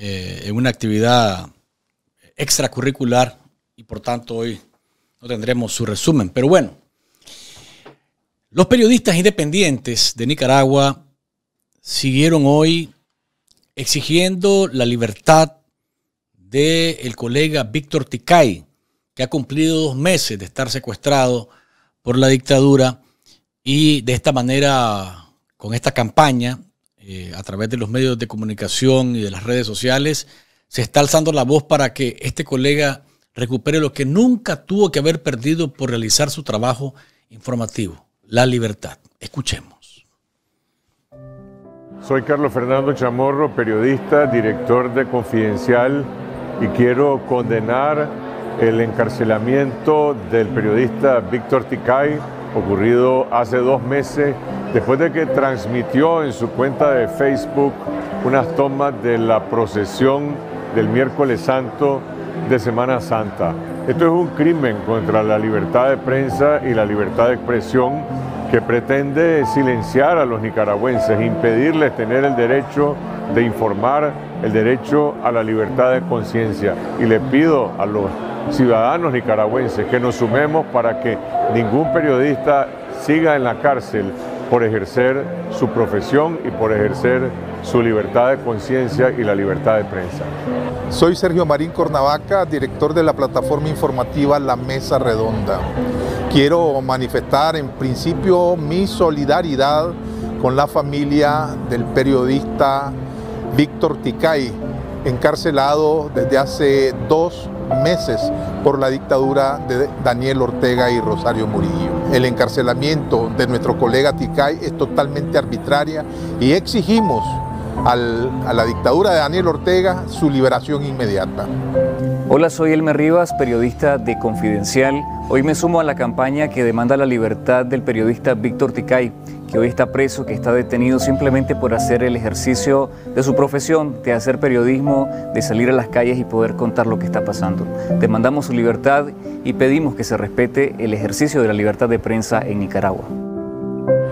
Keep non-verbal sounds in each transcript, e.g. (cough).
eh, en una actividad extracurricular y por tanto hoy no tendremos su resumen. Pero bueno, los periodistas independientes de Nicaragua siguieron hoy exigiendo la libertad del colega Víctor Ticay, que ha cumplido dos meses de estar secuestrado por la dictadura y de esta manera, con esta campaña, eh, a través de los medios de comunicación y de las redes sociales, se está alzando la voz para que este colega recupere lo que nunca tuvo que haber perdido por realizar su trabajo informativo, la libertad. Escuchemos. Soy Carlos Fernando Chamorro, periodista, director de Confidencial, y quiero condenar el encarcelamiento del periodista Víctor Ticay, ocurrido hace dos meses después de que transmitió en su cuenta de Facebook unas tomas de la procesión del miércoles santo de Semana Santa. Esto es un crimen contra la libertad de prensa y la libertad de expresión que pretende silenciar a los nicaragüenses, impedirles tener el derecho de informar, el derecho a la libertad de conciencia. Y le pido a los ciudadanos nicaragüenses que nos sumemos para que ningún periodista siga en la cárcel por ejercer su profesión y por ejercer su libertad de conciencia y la libertad de prensa. Soy Sergio Marín Cornavaca, director de la plataforma informativa La Mesa Redonda. Quiero manifestar en principio mi solidaridad con la familia del periodista Víctor Ticay, encarcelado desde hace dos meses por la dictadura de Daniel Ortega y Rosario Murillo. El encarcelamiento de nuestro colega Ticay es totalmente arbitraria y exigimos a la dictadura de Daniel Ortega su liberación inmediata. Hola, soy Elmer Rivas, periodista de Confidencial. Hoy me sumo a la campaña que demanda la libertad del periodista Víctor Ticay que hoy está preso, que está detenido simplemente por hacer el ejercicio de su profesión, de hacer periodismo, de salir a las calles y poder contar lo que está pasando. Demandamos su libertad y pedimos que se respete el ejercicio de la libertad de prensa en Nicaragua.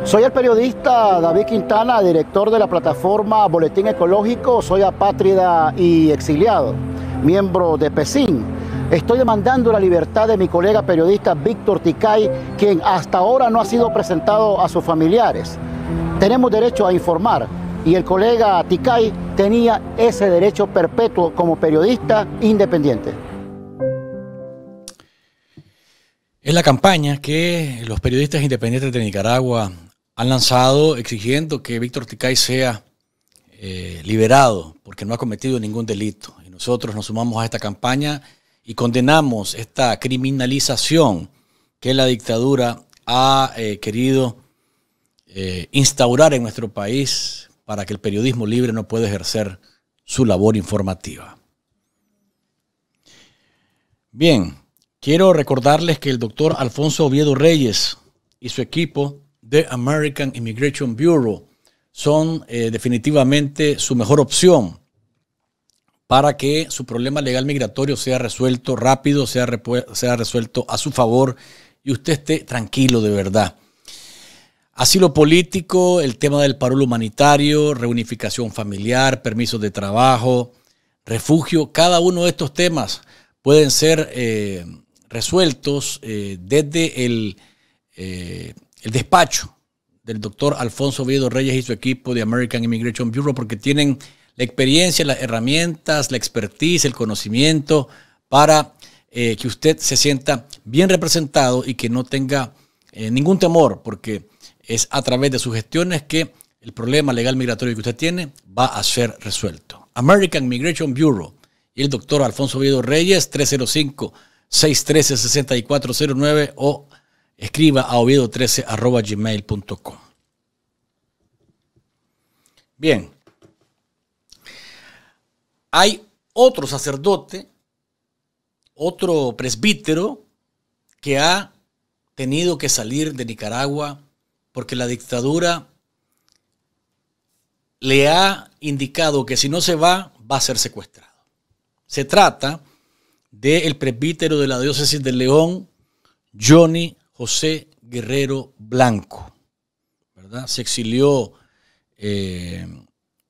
Soy el periodista David Quintana, director de la plataforma Boletín Ecológico, soy apátrida y exiliado, miembro de PECIN. Estoy demandando la libertad de mi colega periodista Víctor Ticay, quien hasta ahora no ha sido presentado a sus familiares. Tenemos derecho a informar y el colega Ticay tenía ese derecho perpetuo como periodista independiente. Es la campaña que los periodistas independientes de Nicaragua han lanzado exigiendo que Víctor Ticay sea eh, liberado porque no ha cometido ningún delito. Y nosotros nos sumamos a esta campaña y condenamos esta criminalización que la dictadura ha eh, querido eh, instaurar en nuestro país para que el periodismo libre no pueda ejercer su labor informativa. Bien, quiero recordarles que el doctor Alfonso Oviedo Reyes y su equipo de American Immigration Bureau son eh, definitivamente su mejor opción para que su problema legal migratorio sea resuelto rápido, sea, resuelto a su favor y usted esté tranquilo de verdad. Asilo político, el tema del paro humanitario, reunificación familiar, permisos de trabajo, refugio, cada uno de estos temas pueden ser eh, resueltos eh, desde el, eh, el, despacho del doctor Alfonso Viedo Reyes y su equipo de American Immigration Bureau porque tienen la experiencia, las herramientas, la expertise, el conocimiento para eh, que usted se sienta bien representado y que no tenga eh, ningún temor, porque es a través de sus gestiones que el problema legal migratorio que usted tiene va a ser resuelto. American Migration Bureau y el doctor Alfonso Oviedo Reyes, 305-613-6409 o escriba a oviedo13 Bien, hay otro sacerdote, otro presbítero, que ha tenido que salir de Nicaragua porque la dictadura le ha indicado que si no se va, va a ser secuestrado. Se trata del presbítero de la diócesis de León, Johnny José Guerrero Blanco. Se exilió eh,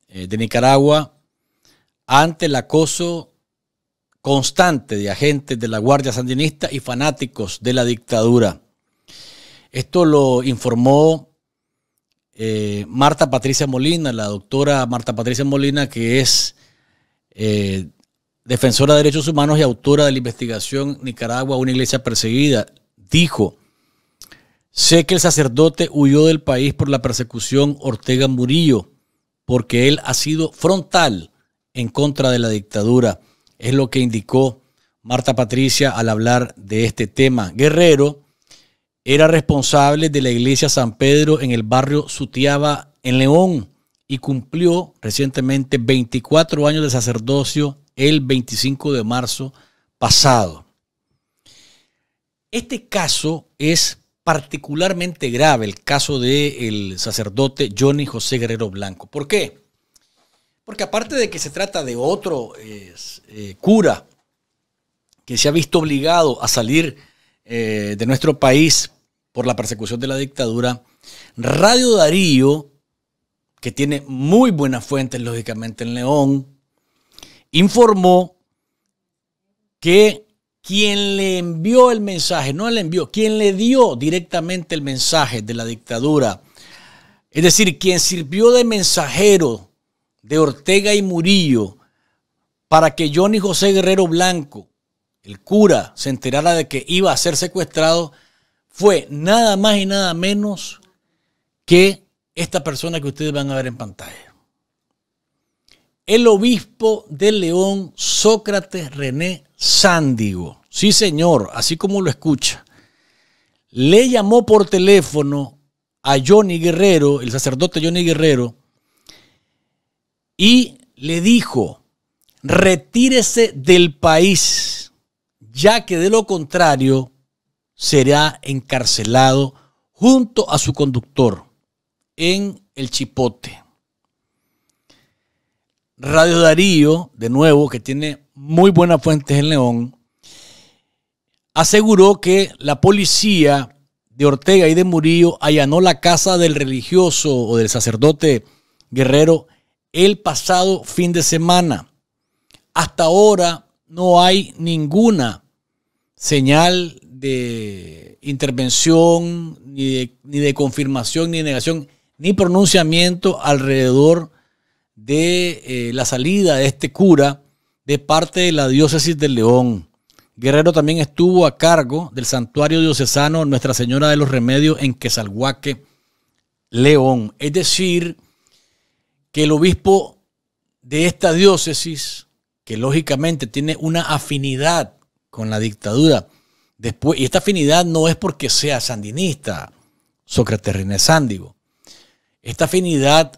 eh, de Nicaragua ante el acoso constante de agentes de la Guardia Sandinista y fanáticos de la dictadura. Esto lo informó eh, Marta Patricia Molina, la doctora Marta Patricia Molina, que es eh, defensora de derechos humanos y autora de la investigación Nicaragua, una iglesia perseguida, dijo, sé que el sacerdote huyó del país por la persecución Ortega Murillo, porque él ha sido frontal en contra de la dictadura. Es lo que indicó Marta Patricia al hablar de este tema. Guerrero era responsable de la iglesia San Pedro en el barrio Sutiaba, en León, y cumplió recientemente 24 años de sacerdocio el 25 de marzo pasado. Este caso es particularmente grave, el caso del el sacerdote Johnny José Guerrero Blanco. ¿Por qué? Porque aparte de que se trata de otro eh, cura que se ha visto obligado a salir eh, de nuestro país por la persecución de la dictadura, Radio Darío, que tiene muy buenas fuentes, lógicamente, en León, informó que quien le envió el mensaje, no le envió, quien le dio directamente el mensaje de la dictadura, es decir, quien sirvió de mensajero de Ortega y Murillo para que Johnny José Guerrero Blanco, el cura, se enterara de que iba a ser secuestrado fue nada más y nada menos que esta persona que ustedes van a ver en pantalla. El obispo de León, Sócrates René Sándigo. Sí, señor, así como lo escucha. Le llamó por teléfono a Johnny Guerrero, el sacerdote Johnny Guerrero, y le dijo, retírese del país, ya que de lo contrario será encarcelado junto a su conductor en el Chipote. Radio Darío, de nuevo, que tiene muy buenas fuentes en León, aseguró que la policía de Ortega y de Murillo allanó la casa del religioso o del sacerdote guerrero el pasado fin de semana. Hasta ahora no hay ninguna señal de intervención, ni de, confirmación, ni negación, ni pronunciamiento alrededor de eh, la salida de este cura de parte de la diócesis de León. Guerrero también estuvo a cargo del santuario diocesano Nuestra Señora de los Remedios en Quesalhuaque, León. Es decir, que el obispo de esta diócesis, que lógicamente tiene una afinidad con la dictadura, después, y esta afinidad no es porque sea sandinista, Sócrates René Sándigo, esta afinidad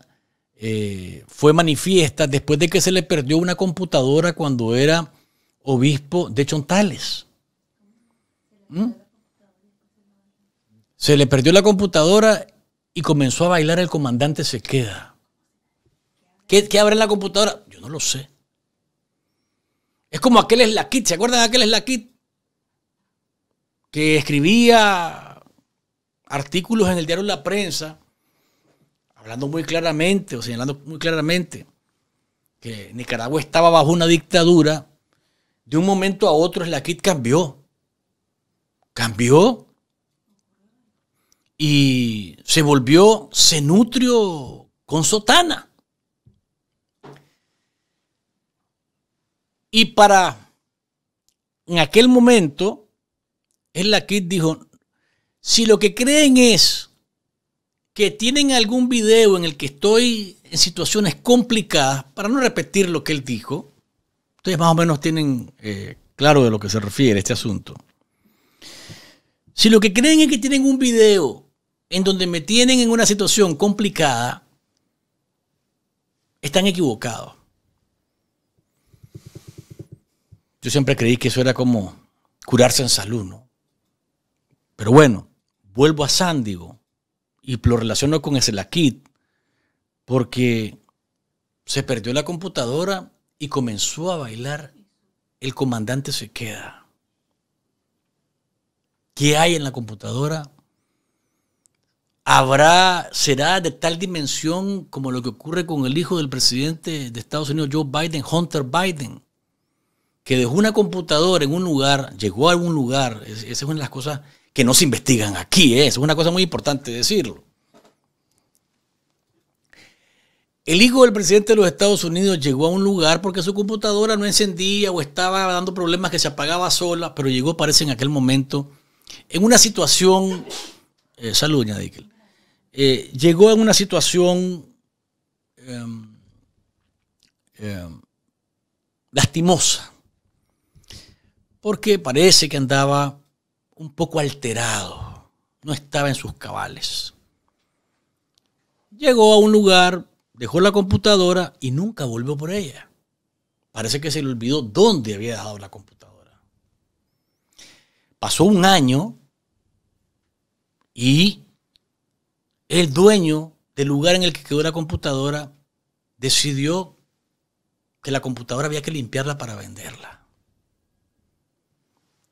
eh, fue manifiesta después de que se le perdió una computadora cuando era obispo de Chontales. ¿Mm? Se le perdió la computadora y comenzó a bailar el comandante Sequeda. ¿Qué, abre en la computadora? Yo no lo sé. Es como aquel es la kit, ¿se acuerdan de aquel es la kit? Que escribía artículos en el diario La Prensa, hablando muy claramente o señalando muy claramente que Nicaragua estaba bajo una dictadura. De un momento a otro es la kit cambió. Cambió y se volvió, se nutrió con sotana. Y para, en aquel momento, la que dijo, si lo que creen es que tienen algún video en el que estoy en situaciones complicadas, para no repetir lo que él dijo, ustedes más o menos tienen eh, claro de lo que se refiere este asunto. Si lo que creen es que tienen un video en donde me tienen en una situación complicada, están equivocados. Yo siempre creí que eso era como curarse en salud, ¿no? Pero bueno, vuelvo a Sándigo y lo relaciono con Selaquid porque se perdió la computadora y comenzó a bailar El comandante se queda. ¿Qué hay en la computadora? ¿Habrá, será de tal dimensión como lo que ocurre con el hijo del presidente de Estados Unidos, Joe Biden, Hunter Biden? que dejó una computadora en un lugar, llegó a algún lugar. esa es una de las cosas que no se investigan aquí, ¿eh? es una cosa muy importante decirlo. El hijo del presidente de los Estados Unidos llegó a un lugar porque su computadora no encendía o estaba dando problemas que se apagaba sola, pero llegó, parece, en aquel momento, en una situación. Eh, salud, eh, llegó en una situación em, em, lastimosa porque parece que andaba un poco alterado, no estaba en sus cabales. Llegó a un lugar, dejó la computadora y nunca volvió por ella. Parece que se le olvidó dónde había dejado la computadora. Pasó un año y el dueño del lugar en el que quedó la computadora decidió que la computadora había que limpiarla para venderla.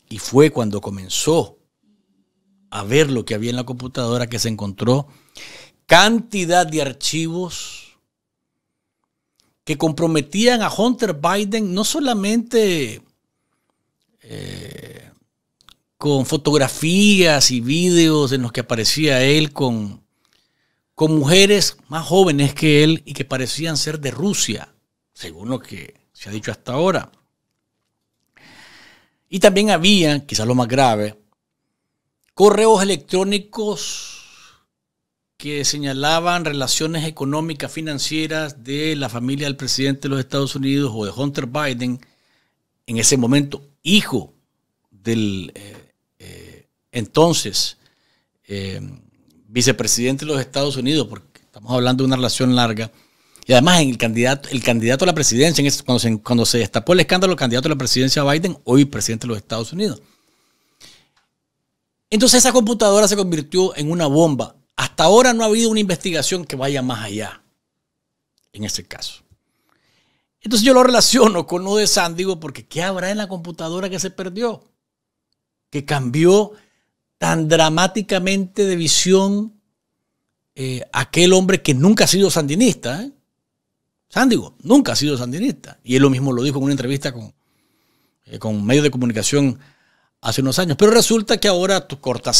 Y fue cuando comenzó a ver lo que había en la computadora que se encontró cantidad de archivos que comprometían a Hunter Biden no solamente eh, con fotografías y vídeos en los que aparecía él con, con mujeres más jóvenes que él y que parecían ser de Rusia, según lo que se ha dicho hasta ahora y también había, quizás lo más grave, correos electrónicos que señalaban relaciones económicas financieras de la familia del presidente de los Estados Unidos o de Hunter Biden, en ese momento hijo del eh, eh, entonces eh, vicepresidente de los Estados Unidos, porque estamos hablando de una relación larga, y además, en el candidato, el candidato a la presidencia, este, cuando, se, destapó el escándalo, el candidato a la presidencia Biden, hoy presidente de los Estados Unidos. Entonces esa computadora se convirtió en una bomba. Hasta ahora no ha habido una investigación que vaya más allá en ese caso. Entonces yo lo relaciono con lo de porque ¿qué habrá en la computadora que se perdió? Que cambió tan dramáticamente de visión eh, aquel hombre que nunca ha sido sandinista, ¿eh? Sándigo nunca ha sido sandinista. Y él lo mismo lo dijo en una entrevista con, eh, con medios de comunicación hace unos años. Pero resulta que ahora tu corta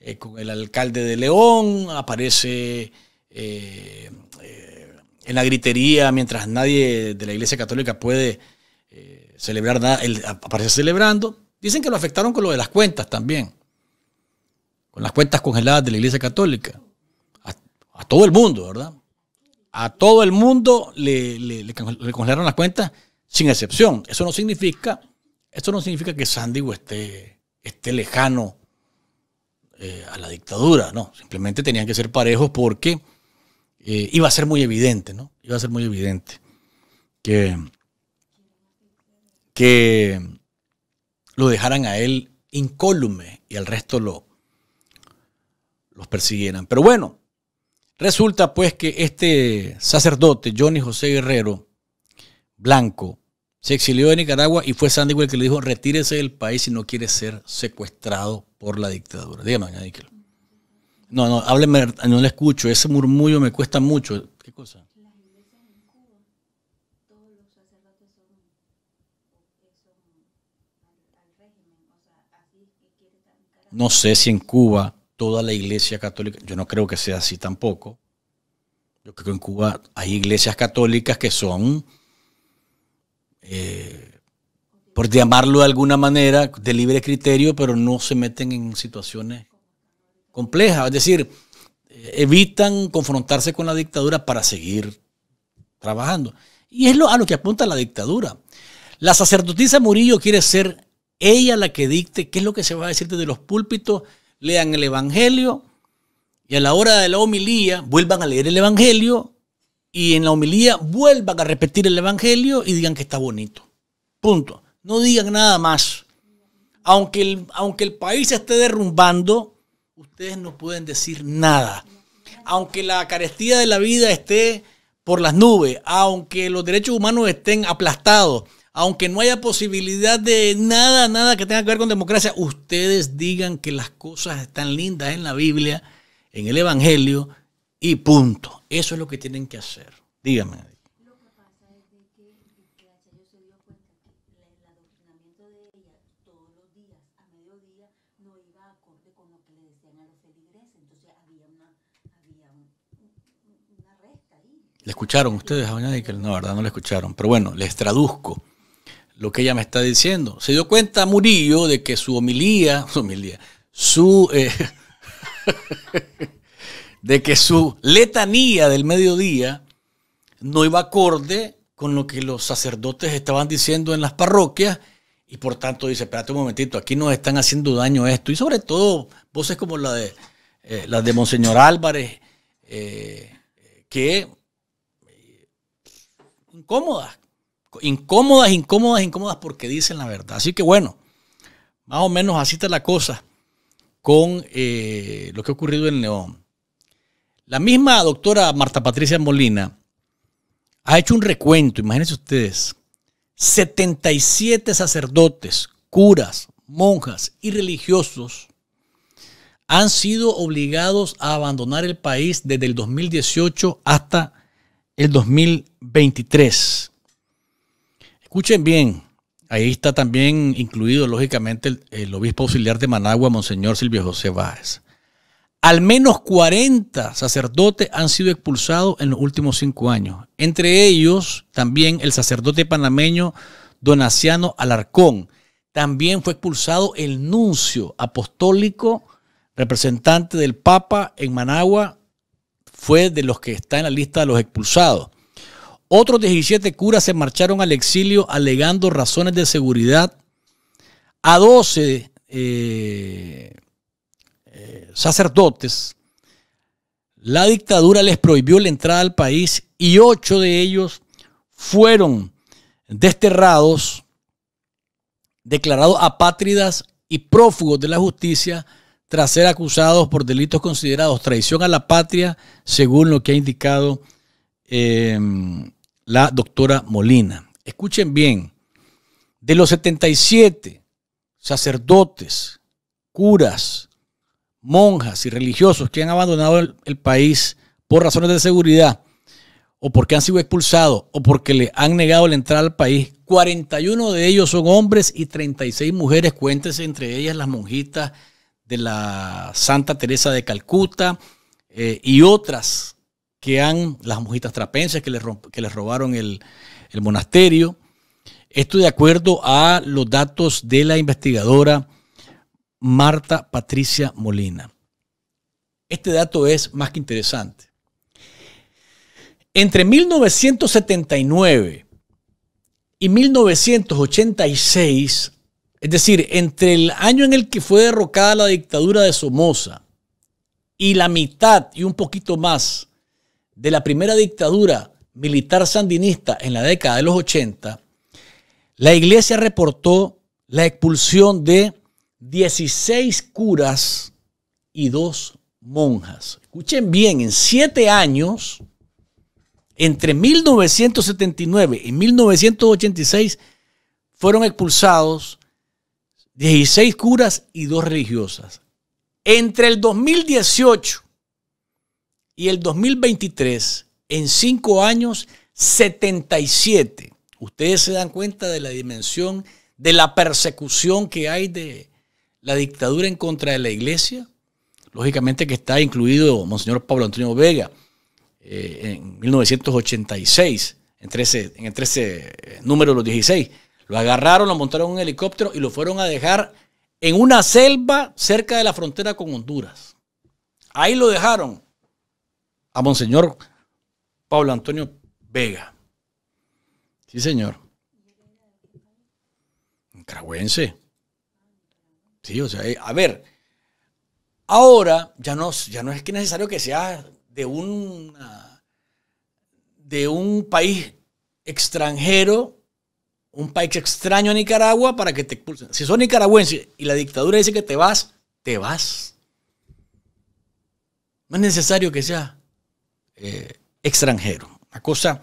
eh, con el alcalde de León aparece eh, en la gritería mientras nadie de la Iglesia Católica puede celebrar nada. aparece celebrando. Dicen que lo afectaron con lo de las cuentas también. Con las cuentas congeladas de la Iglesia Católica. a todo el mundo, ¿verdad? a todo el mundo le, congelaron las cuentas sin excepción. Eso no significa, eso no significa que Sandigo esté, esté lejano eh, a la dictadura, no. Simplemente tenían que ser parejos porque eh, iba a ser muy evidente, ¿no? Iba a ser muy evidente que, que lo dejaran a él incólume y al resto lo, los persiguieran. Pero bueno, Resulta pues que este sacerdote, Johnny José Guerrero, blanco, se exilió de Nicaragua y fue Sandy el que le dijo, retírese del país si no quiere ser secuestrado por la dictadura. Dígame, No, no, hábleme, no le escucho. Ese murmullo me cuesta mucho. ¿Qué cosa? No sé si en Cuba toda la iglesia católica. Yo no creo que sea así tampoco. Yo creo que en Cuba hay iglesias católicas que son, eh, por llamarlo de alguna manera, de libre criterio, pero no se meten en situaciones complejas. Es decir, eh, evitan confrontarse con la dictadura para seguir trabajando. Y es lo, a lo que apunta la dictadura. La sacerdotisa Murillo quiere ser ella la que dicte qué es lo que se va a decir desde los púlpitos lean el Evangelio y a la hora de la homilía vuelvan a leer el Evangelio y en la homilía vuelvan a repetir el Evangelio y digan que está bonito. Punto. No digan nada más. Aunque el, aunque el país esté derrumbando, ustedes no pueden decir nada. Aunque la carestía de la vida esté por las nubes, aunque los derechos humanos estén aplastados, aunque no haya posibilidad de nada, nada que tenga que ver con democracia, ustedes digan que las cosas están lindas en la Biblia, en el Evangelio, y punto. Eso es lo que tienen que hacer. Dígame. ¿Le escucharon ustedes a doña que No, ¿verdad? No le escucharon. Pero bueno, les traduzco lo que ella me está diciendo. Se dio cuenta Murillo de que su homilía, (laughs) su homilía, su... Eh, (laughs) de que su letanía del mediodía no iba acorde con lo que los sacerdotes estaban diciendo en las parroquias y por tanto dice, espérate un momentito, aquí nos están haciendo daño esto. Y sobre todo voces como la de, eh, la de Monseñor Álvarez, eh, que incómodas, incómodas, incómodas, incómodas porque dicen la verdad. Así que bueno, más o menos así está la cosa con eh, lo que ha ocurrido en León. La misma doctora Marta Patricia Molina ha hecho un recuento, imagínense ustedes, 77 sacerdotes, curas, monjas y religiosos han sido obligados a abandonar el país desde el 2018 hasta el 2023. Escuchen bien, ahí está también incluido, lógicamente, el, obispo auxiliar de Managua, Monseñor Silvio José Báez. Al menos 40 sacerdotes han sido expulsados en los últimos cinco años. Entre ellos, también el sacerdote panameño Donaciano Alarcón. También fue expulsado el nuncio apostólico representante del Papa en Managua. Fue de los que está en la lista de los expulsados. Otros 17 curas se marcharon al exilio alegando razones de seguridad. A 12 eh, eh, sacerdotes, la dictadura les prohibió la entrada al país y 8 de ellos fueron desterrados, declarados apátridas y prófugos de la justicia tras ser acusados por delitos considerados traición a la patria, según lo que ha indicado eh, la doctora Molina. Escuchen bien, de los 77 sacerdotes, curas, monjas y religiosos que han abandonado el, país por razones de seguridad, o porque han sido expulsados, o porque le han negado la entrada al país, 41 de ellos son hombres y 36 mujeres, cuéntese entre ellas las monjitas de la Santa Teresa de Calcuta eh, y otras que han, las monjitas trapenses que les, que les robaron el, el monasterio. Esto de acuerdo a los datos de la investigadora Marta Patricia Molina. Este dato es más que interesante. Entre 1979 y 1986, es decir, entre el año en el que fue derrocada la dictadura de Somoza y la mitad y un poquito más de la primera dictadura militar sandinista en la década de los 80, la iglesia reportó la expulsión de 16 curas y dos monjas. Escuchen bien, en siete años, entre 1979 y 1986, fueron expulsados 16 curas y dos religiosas. Entre el 2018 y el 2023, en cinco años, 77. Ustedes se dan cuenta de la dimensión de la persecución que hay de la dictadura en contra de la iglesia. Lógicamente que está incluido Monseñor Pablo Antonio Vega eh, en 1986, en el 13 eh, número los 16. Lo agarraron, lo montaron en un helicóptero y lo fueron a dejar en una selva cerca de la frontera con Honduras. Ahí lo dejaron a Monseñor Pablo Antonio Vega. Sí, señor. Nicaragüense. Sí, o sea, eh, a ver, ahora ya no, ya no es que necesario que sea de un, de un país extranjero un país extraño a Nicaragua para que te expulsen. Si sos nicaragüense y la dictadura dice que te vas, te vas. No es necesario que sea eh, extranjero. Una cosa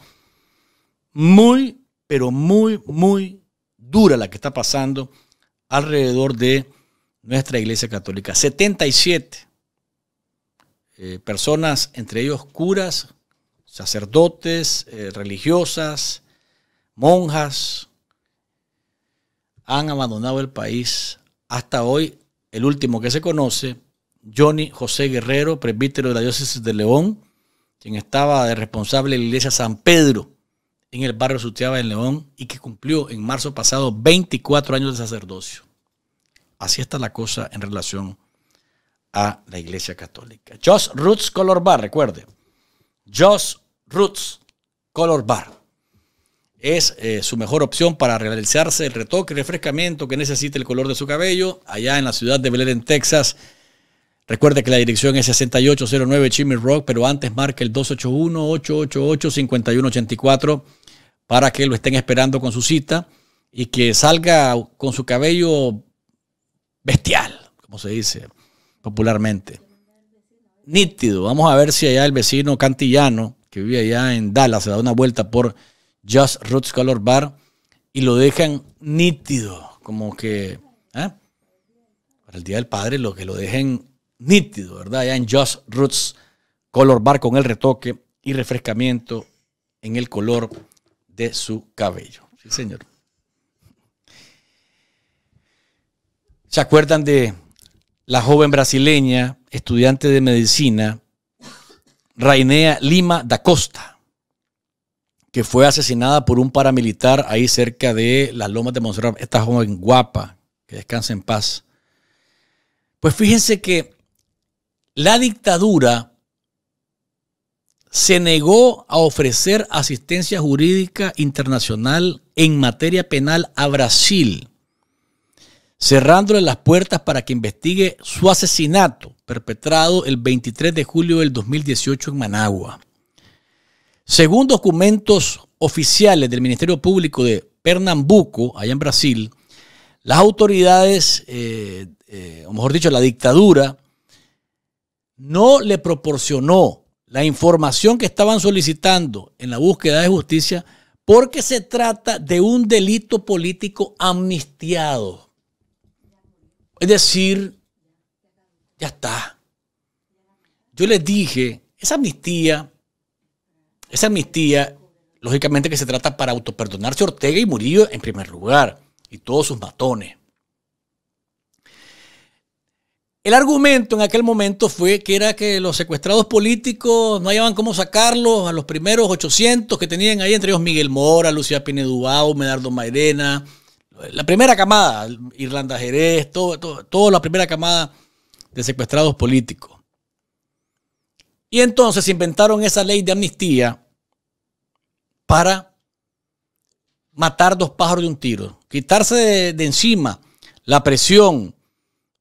muy, pero muy, muy dura la que está pasando alrededor de nuestra Iglesia Católica. 77 eh, personas, entre ellos curas, sacerdotes, eh, religiosas, monjas, han abandonado el país. Hasta hoy, el último que se conoce, Johnny José Guerrero, presbítero de la diócesis de León, quien estaba de responsable de la iglesia San Pedro en el barrio Sutiaba en León y que cumplió en marzo pasado 24 años de sacerdocio. Así está la cosa en relación a la iglesia católica. Josh Roots Color Bar, recuerde. Josh Roots Color Bar es eh, su mejor opción para realizarse el retoque y refrescamiento que necesita el color de su cabello allá en la ciudad de Belén, Texas. Recuerde que la dirección es 6809 Chimney Rock, pero antes marque el 281-888-5184 para que lo estén esperando con su cita y que salga con su cabello bestial, como se dice popularmente. Nítido. Vamos a ver si allá el vecino cantillano que vive allá en Dallas se da una vuelta por Just Roots Color Bar y lo dejan nítido, como que ¿eh? para el Día del Padre, lo que lo dejen nítido, ¿verdad? Ya en Just Roots Color Bar con el retoque y refrescamiento en el color de su cabello. Sí, señor. ¿Se acuerdan de la joven brasileña, estudiante de medicina, Rainea Lima da Costa, que fue asesinada por un paramilitar ahí cerca de las lomas de Montserrat? Esta joven guapa, que descansa en paz. Pues fíjense que la dictadura se negó a ofrecer asistencia jurídica internacional en materia penal a Brasil, cerrándole las puertas para que investigue su asesinato perpetrado el 23 de julio del 2018 en Managua. Según documentos oficiales del Ministerio Público de Pernambuco, allá en Brasil, las autoridades, eh, eh, o mejor dicho, la dictadura, no le proporcionó la información que estaban solicitando en la búsqueda de justicia porque se trata de un delito político amnistiado. Es decir, ya está. Yo les dije, esa amnistía, esa amnistía, lógicamente que se trata para autoperdonarse Ortega y Murillo en primer lugar, y todos sus matones. El argumento en aquel momento fue que era que los secuestrados políticos no hallaban cómo sacarlos a los primeros 800 que tenían ahí, entre ellos Miguel Mora, Lucía Pinedubao, Medardo Mairena, la primera camada, Irlanda Jerez, todo, toda la primera camada de secuestrados políticos. Y entonces inventaron esa ley de amnistía para matar dos pájaros de un tiro, quitarse de encima la presión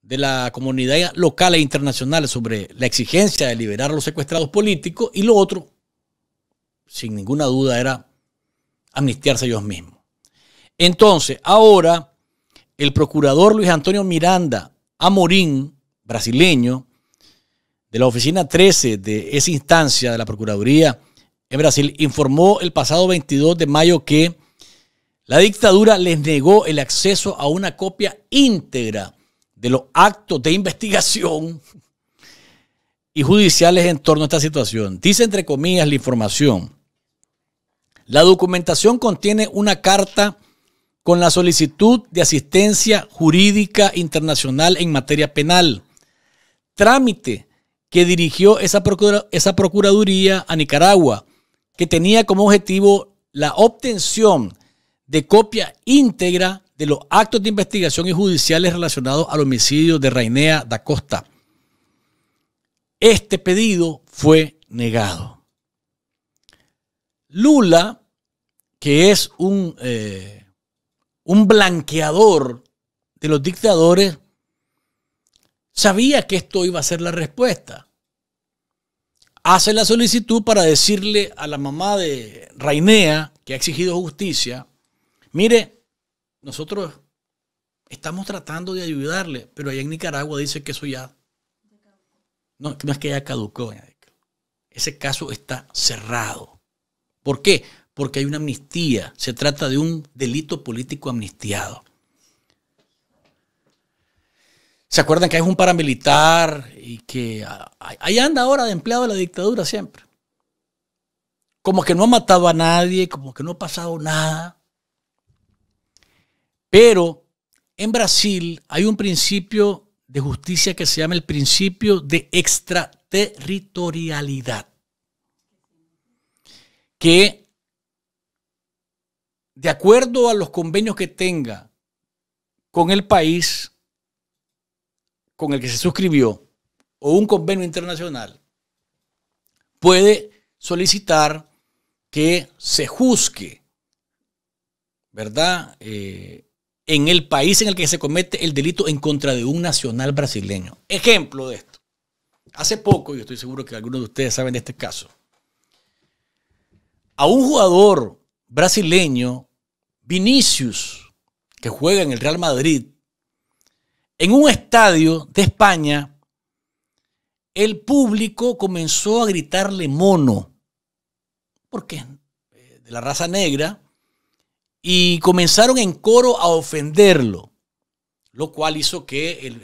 de la comunidad local e internacional sobre la exigencia de liberar a los secuestrados políticos y lo otro, sin ninguna duda, era amnistiarse ellos mismos. Entonces, ahora el procurador Luis Antonio Miranda Amorín, brasileño, de la oficina 13 de esa instancia de la Procuraduría en Brasil, informó el pasado 22 de mayo que la dictadura les negó el acceso a una copia íntegra de los actos de investigación y judiciales en torno a esta situación. Dice entre comillas la información. La documentación contiene una carta con la solicitud de asistencia jurídica internacional en materia penal, trámite que dirigió esa, esa Procuraduría a Nicaragua, que tenía como objetivo la obtención de copia íntegra de los actos de investigación y judiciales relacionados al homicidio de Rainea da Costa. Este pedido fue negado. Lula, que es un, eh, un blanqueador de los dictadores, sabía que esto iba a ser la respuesta. Hace la solicitud para decirle a la mamá de Rainea, que ha exigido justicia, mire, nosotros estamos tratando de ayudarle, pero allá en Nicaragua dice que eso ya... No, no es que ya caducó. Ese caso está cerrado. ¿Por qué? Porque hay una amnistía. Se trata de un delito político amnistiado. ¿Se acuerdan que es un paramilitar y que ahí anda ahora de empleado de la dictadura siempre? Como que no ha matado a nadie, como que no ha pasado nada. Pero en Brasil hay un principio de justicia que se llama el principio de extraterritorialidad, que de acuerdo a los convenios que tenga con el país con el que se suscribió o un convenio internacional, puede solicitar que se juzgue, ¿verdad? Eh, en el país en el que se comete el delito en contra de un nacional brasileño. Ejemplo de esto. Hace poco, y estoy seguro que algunos de ustedes saben de este caso, a un jugador brasileño, Vinicius, que juega en el Real Madrid, en un estadio de España, el público comenzó a gritarle mono, porque de la raza negra, y comenzaron en coro a ofenderlo, lo cual hizo que el,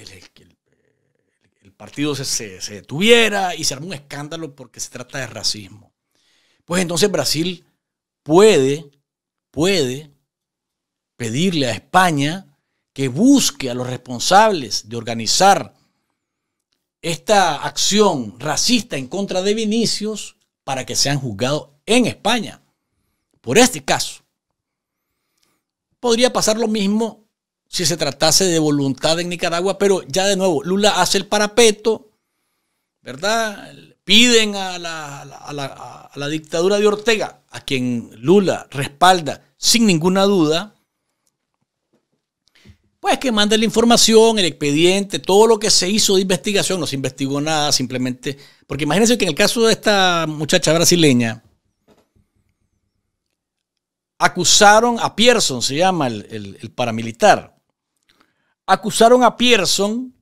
partido se, detuviera y se armó un escándalo porque se trata de racismo. Pues entonces Brasil puede, puede pedirle a España que busque a los responsables de organizar esta acción racista en contra de Vinicius para que sean juzgados en España por este caso. Podría pasar lo mismo si se tratase de voluntad en Nicaragua, pero ya de nuevo, Lula hace el parapeto, ¿verdad? Piden a la, dictadura de Ortega, a quien Lula respalda sin ninguna duda, pues que mande la información, el expediente, todo lo que se hizo de investigación, no se investigó nada, simplemente, porque imagínense que en el caso de esta muchacha brasileña, acusaron a Pierson, se llama el, paramilitar, acusaron a Pierson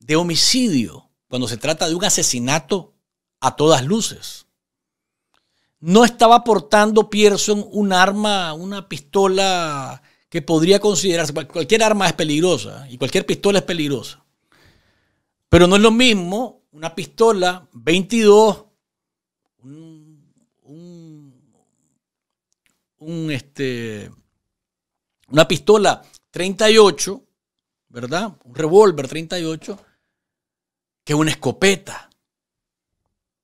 de homicidio cuando se trata de un asesinato a todas luces. No estaba portando Pierson un arma, una pistola que podría considerarse, cualquier arma es peligrosa y cualquier pistola es peligrosa. Pero no es lo mismo una pistola 22 este, una pistola 38, ¿verdad? Un revólver 38, que una escopeta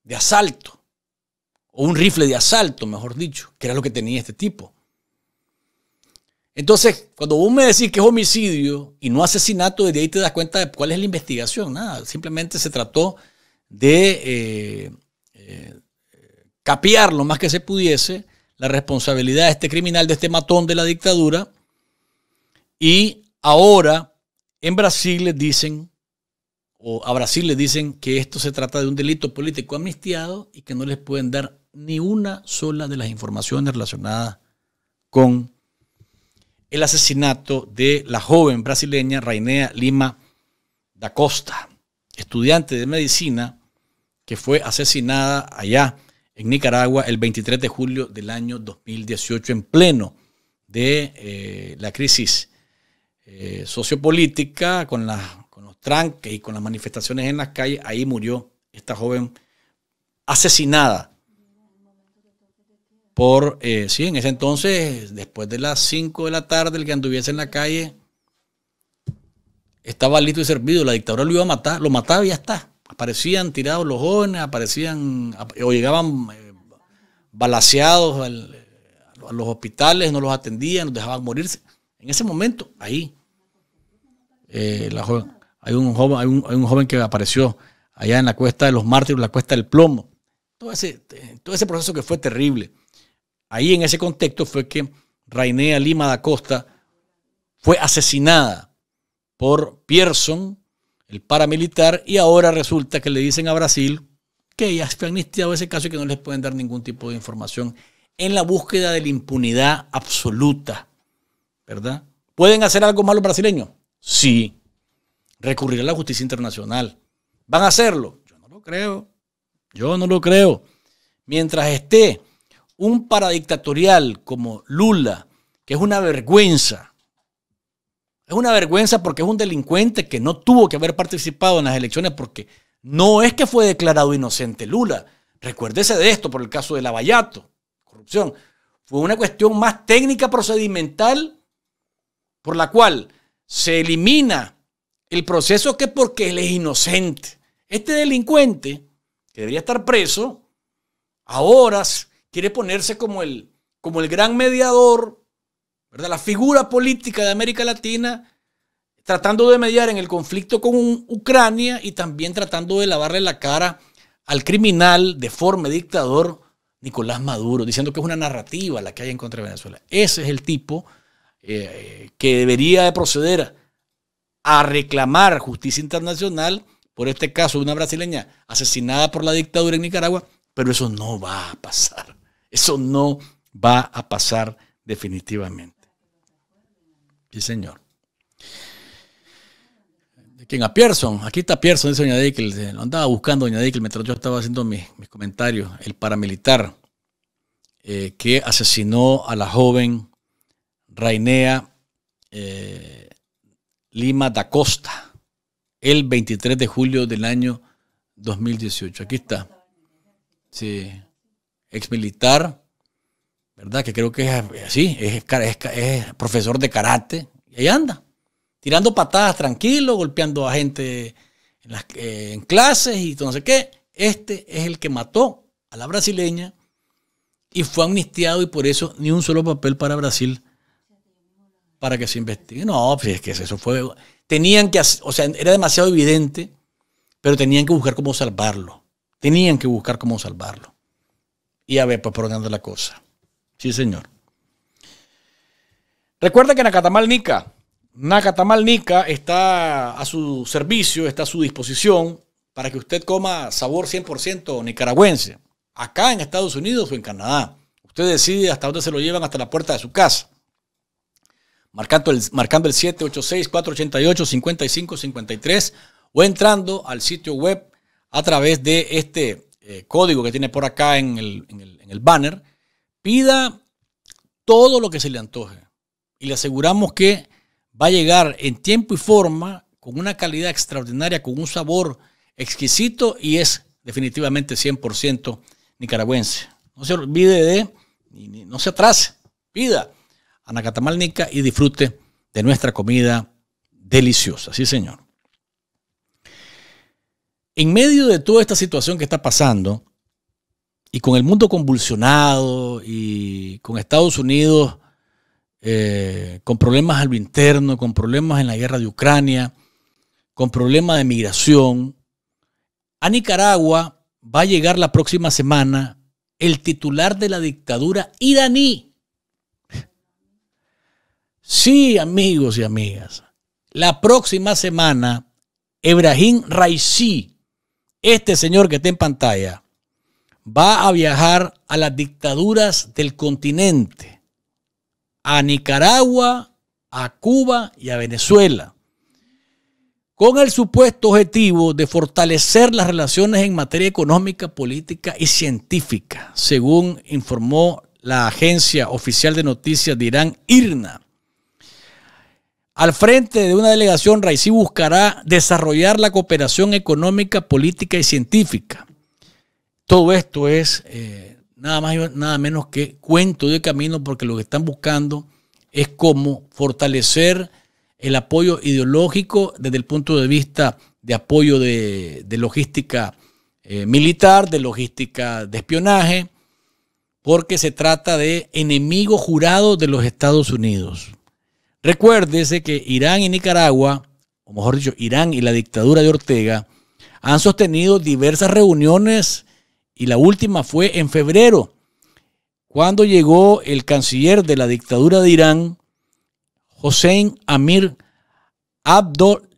de asalto, o un rifle de asalto, mejor dicho, que era lo que tenía este tipo. Entonces, cuando vos me decís que es homicidio y no asesinato, desde ahí te das cuenta de cuál es la investigación. Nada, simplemente se trató de eh, eh capear lo más que se pudiese la responsabilidad de este criminal, de este matón de la dictadura. Y ahora en Brasil les dicen, o a Brasil le dicen que esto se trata de un delito político amnistiado y que no les pueden dar ni una sola de las informaciones relacionadas con el asesinato de la joven brasileña Rainea Lima da Costa, estudiante de medicina que fue asesinada allá en Nicaragua el 23 de julio del año 2018, en pleno de eh, la crisis eh, sociopolítica, con, los tranques y con las manifestaciones en las calles, ahí murió esta joven asesinada por, eh, sí, en ese entonces, después de las 5 de la tarde, el que anduviese en la calle estaba listo y servido, la dictadura lo iba a matar, lo mataba y ya está aparecían tirados los jóvenes, aparecían o llegaban eh, balaseados eh, a los hospitales, no los atendían, los dejaban morirse. En ese momento, ahí, eh, hay, un joven, un, joven que apareció allá en la cuesta de los mártires, la cuesta del plomo. Todo ese, todo ese proceso que fue terrible. Ahí en ese contexto fue que Rainea Lima da Costa fue asesinada por Pearson, el paramilitar, y ahora resulta que le dicen a Brasil que ya se ha amnistiado ese caso y que no les pueden dar ningún tipo de información en la búsqueda de la impunidad absoluta, ¿verdad? ¿Pueden hacer algo malo brasileños? Sí. Recurrir a la justicia internacional. ¿Van a hacerlo? Yo no lo creo. Yo no lo creo. Mientras esté un paradictatorial como Lula, que es una vergüenza, es una vergüenza porque es un delincuente que no tuvo que haber participado en las elecciones porque no es que fue declarado inocente Lula. Recuérdese de esto por el caso de Lavallato, corrupción. Fue una cuestión más técnica procedimental por la cual se elimina el proceso que porque él es inocente. Este delincuente, que debería estar preso, ahora quiere ponerse como el, como el gran mediador la figura política de América Latina tratando de mediar en el conflicto con Ucrania y también tratando de lavarle la cara al criminal, deforme dictador Nicolás Maduro, diciendo que es una narrativa la que hay en contra de Venezuela. Ese es el tipo eh, eh, que debería de proceder a reclamar justicia internacional por este caso de una brasileña asesinada por la dictadura en Nicaragua, pero eso no va a pasar. Eso no va a pasar definitivamente. Sí, señor. ¿De quién? A Pearson. Aquí está Pearson, dice Doña Dickel. Eh, lo andaba buscando Doña Dickel mientras yo estaba haciendo mis, comentarios. El paramilitar eh, que asesinó a la joven Rainea eh, Lima da Costa el 23 de julio del año 2018. Aquí está. Sí. Ex militar ¿verdad? Que creo que es así, es, profesor de karate, y ahí anda, tirando patadas tranquilo, golpeando a gente eh, en, clases y todo no sé qué. Este es el que mató a la brasileña y fue amnistiado y por eso ni un solo papel para Brasil para que se investigue. No, pues es que eso fue... Tenían que, o sea, era demasiado evidente, pero tenían que buscar cómo salvarlo. Tenían que buscar cómo salvarlo. Y a ver, pues por dónde anda la cosa. Sí, señor. Recuerda que Nacatamal Nica, Nacatamal está a su servicio, está a su disposición para que usted coma sabor 100% nicaragüense, acá en Estados Unidos o en Canadá. Usted decide hasta dónde se lo llevan, hasta la puerta de su casa. Marcando el, marcando el 786-488-5553 o entrando al sitio web a través de este eh, código que tiene por acá en el, en el banner, Pida todo lo que se le antoje y le aseguramos que va a llegar en tiempo y forma, con una calidad extraordinaria, con un sabor exquisito y es definitivamente 100% nicaragüense. No se olvide de, no se atrase, pida a Nacatamalnica y disfrute de nuestra comida deliciosa. Sí, señor. En medio de toda esta situación que está pasando, y con el mundo convulsionado y con Estados Unidos eh, con problemas a lo interno, con problemas en la guerra de Ucrania, con problemas de migración, a Nicaragua va a llegar la próxima semana el titular de la dictadura iraní. Sí, amigos y amigas, la próxima semana, Ebrahim Raisi, este señor que está en pantalla, va a viajar a las dictaduras del continente, a Nicaragua, a Cuba y a Venezuela, con el supuesto objetivo de fortalecer las relaciones en materia económica, política y científica, según informó la agencia oficial de noticias de Irán, IRNA. Al frente de una delegación, Raisi buscará desarrollar la cooperación económica, política y científica todo esto es eh, nada más y nada menos que cuento de camino porque lo que están buscando es cómo fortalecer el apoyo ideológico desde el punto de vista de apoyo de, logística eh, militar, de logística de espionaje, porque se trata de enemigos jurados de los Estados Unidos. Recuérdese que Irán y Nicaragua, o mejor dicho, Irán y la dictadura de Ortega, han sostenido diversas reuniones y la última fue en febrero, cuando llegó el canciller de la dictadura de Irán, Hossein Amir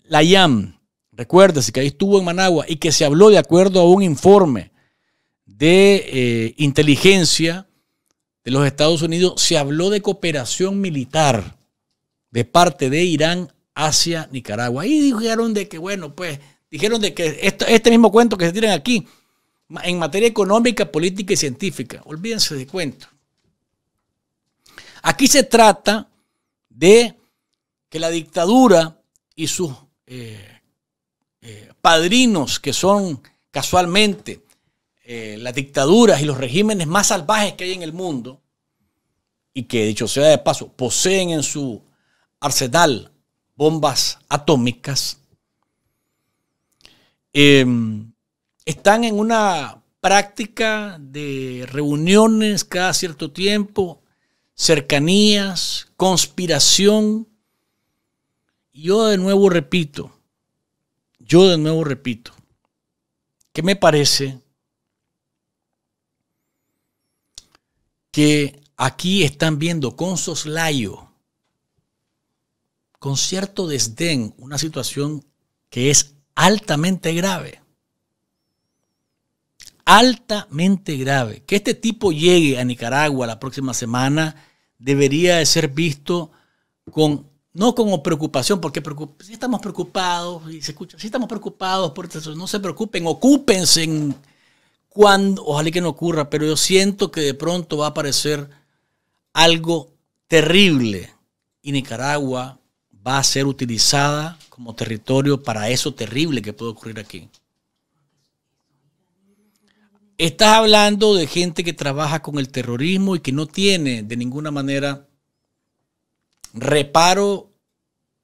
Layam. Recuérdese que ahí estuvo en Managua y que se habló de acuerdo a un informe de eh, inteligencia de los Estados Unidos, se habló de cooperación militar de parte de Irán hacia Nicaragua. Y dijeron de que, bueno, pues, dijeron de que este mismo cuento que se tiran aquí, en materia económica, política y científica. Olvídense de cuento. Aquí se trata de que la dictadura y sus eh, eh, padrinos, que son casualmente eh, las dictaduras y los regímenes más salvajes que hay en el mundo, y que, dicho sea de paso, poseen en su arsenal bombas atómicas, eh, están en una práctica de reuniones cada cierto tiempo, cercanías, conspiración. Yo de nuevo repito, yo de nuevo repito, que me parece que aquí están viendo con soslayo, con cierto desdén, una situación que es altamente grave altamente grave. Que este tipo llegue a Nicaragua la próxima semana debería de ser visto con no como preocupación, porque si estamos preocupados, y se escucha, si estamos preocupados por este no se preocupen, ocúpense en cuando, ojalá que no ocurra, pero yo siento que de pronto va a aparecer algo terrible y Nicaragua va a ser utilizada como territorio para eso terrible que puede ocurrir aquí. Estás hablando de gente que trabaja con el terrorismo y que no tiene de ninguna manera reparo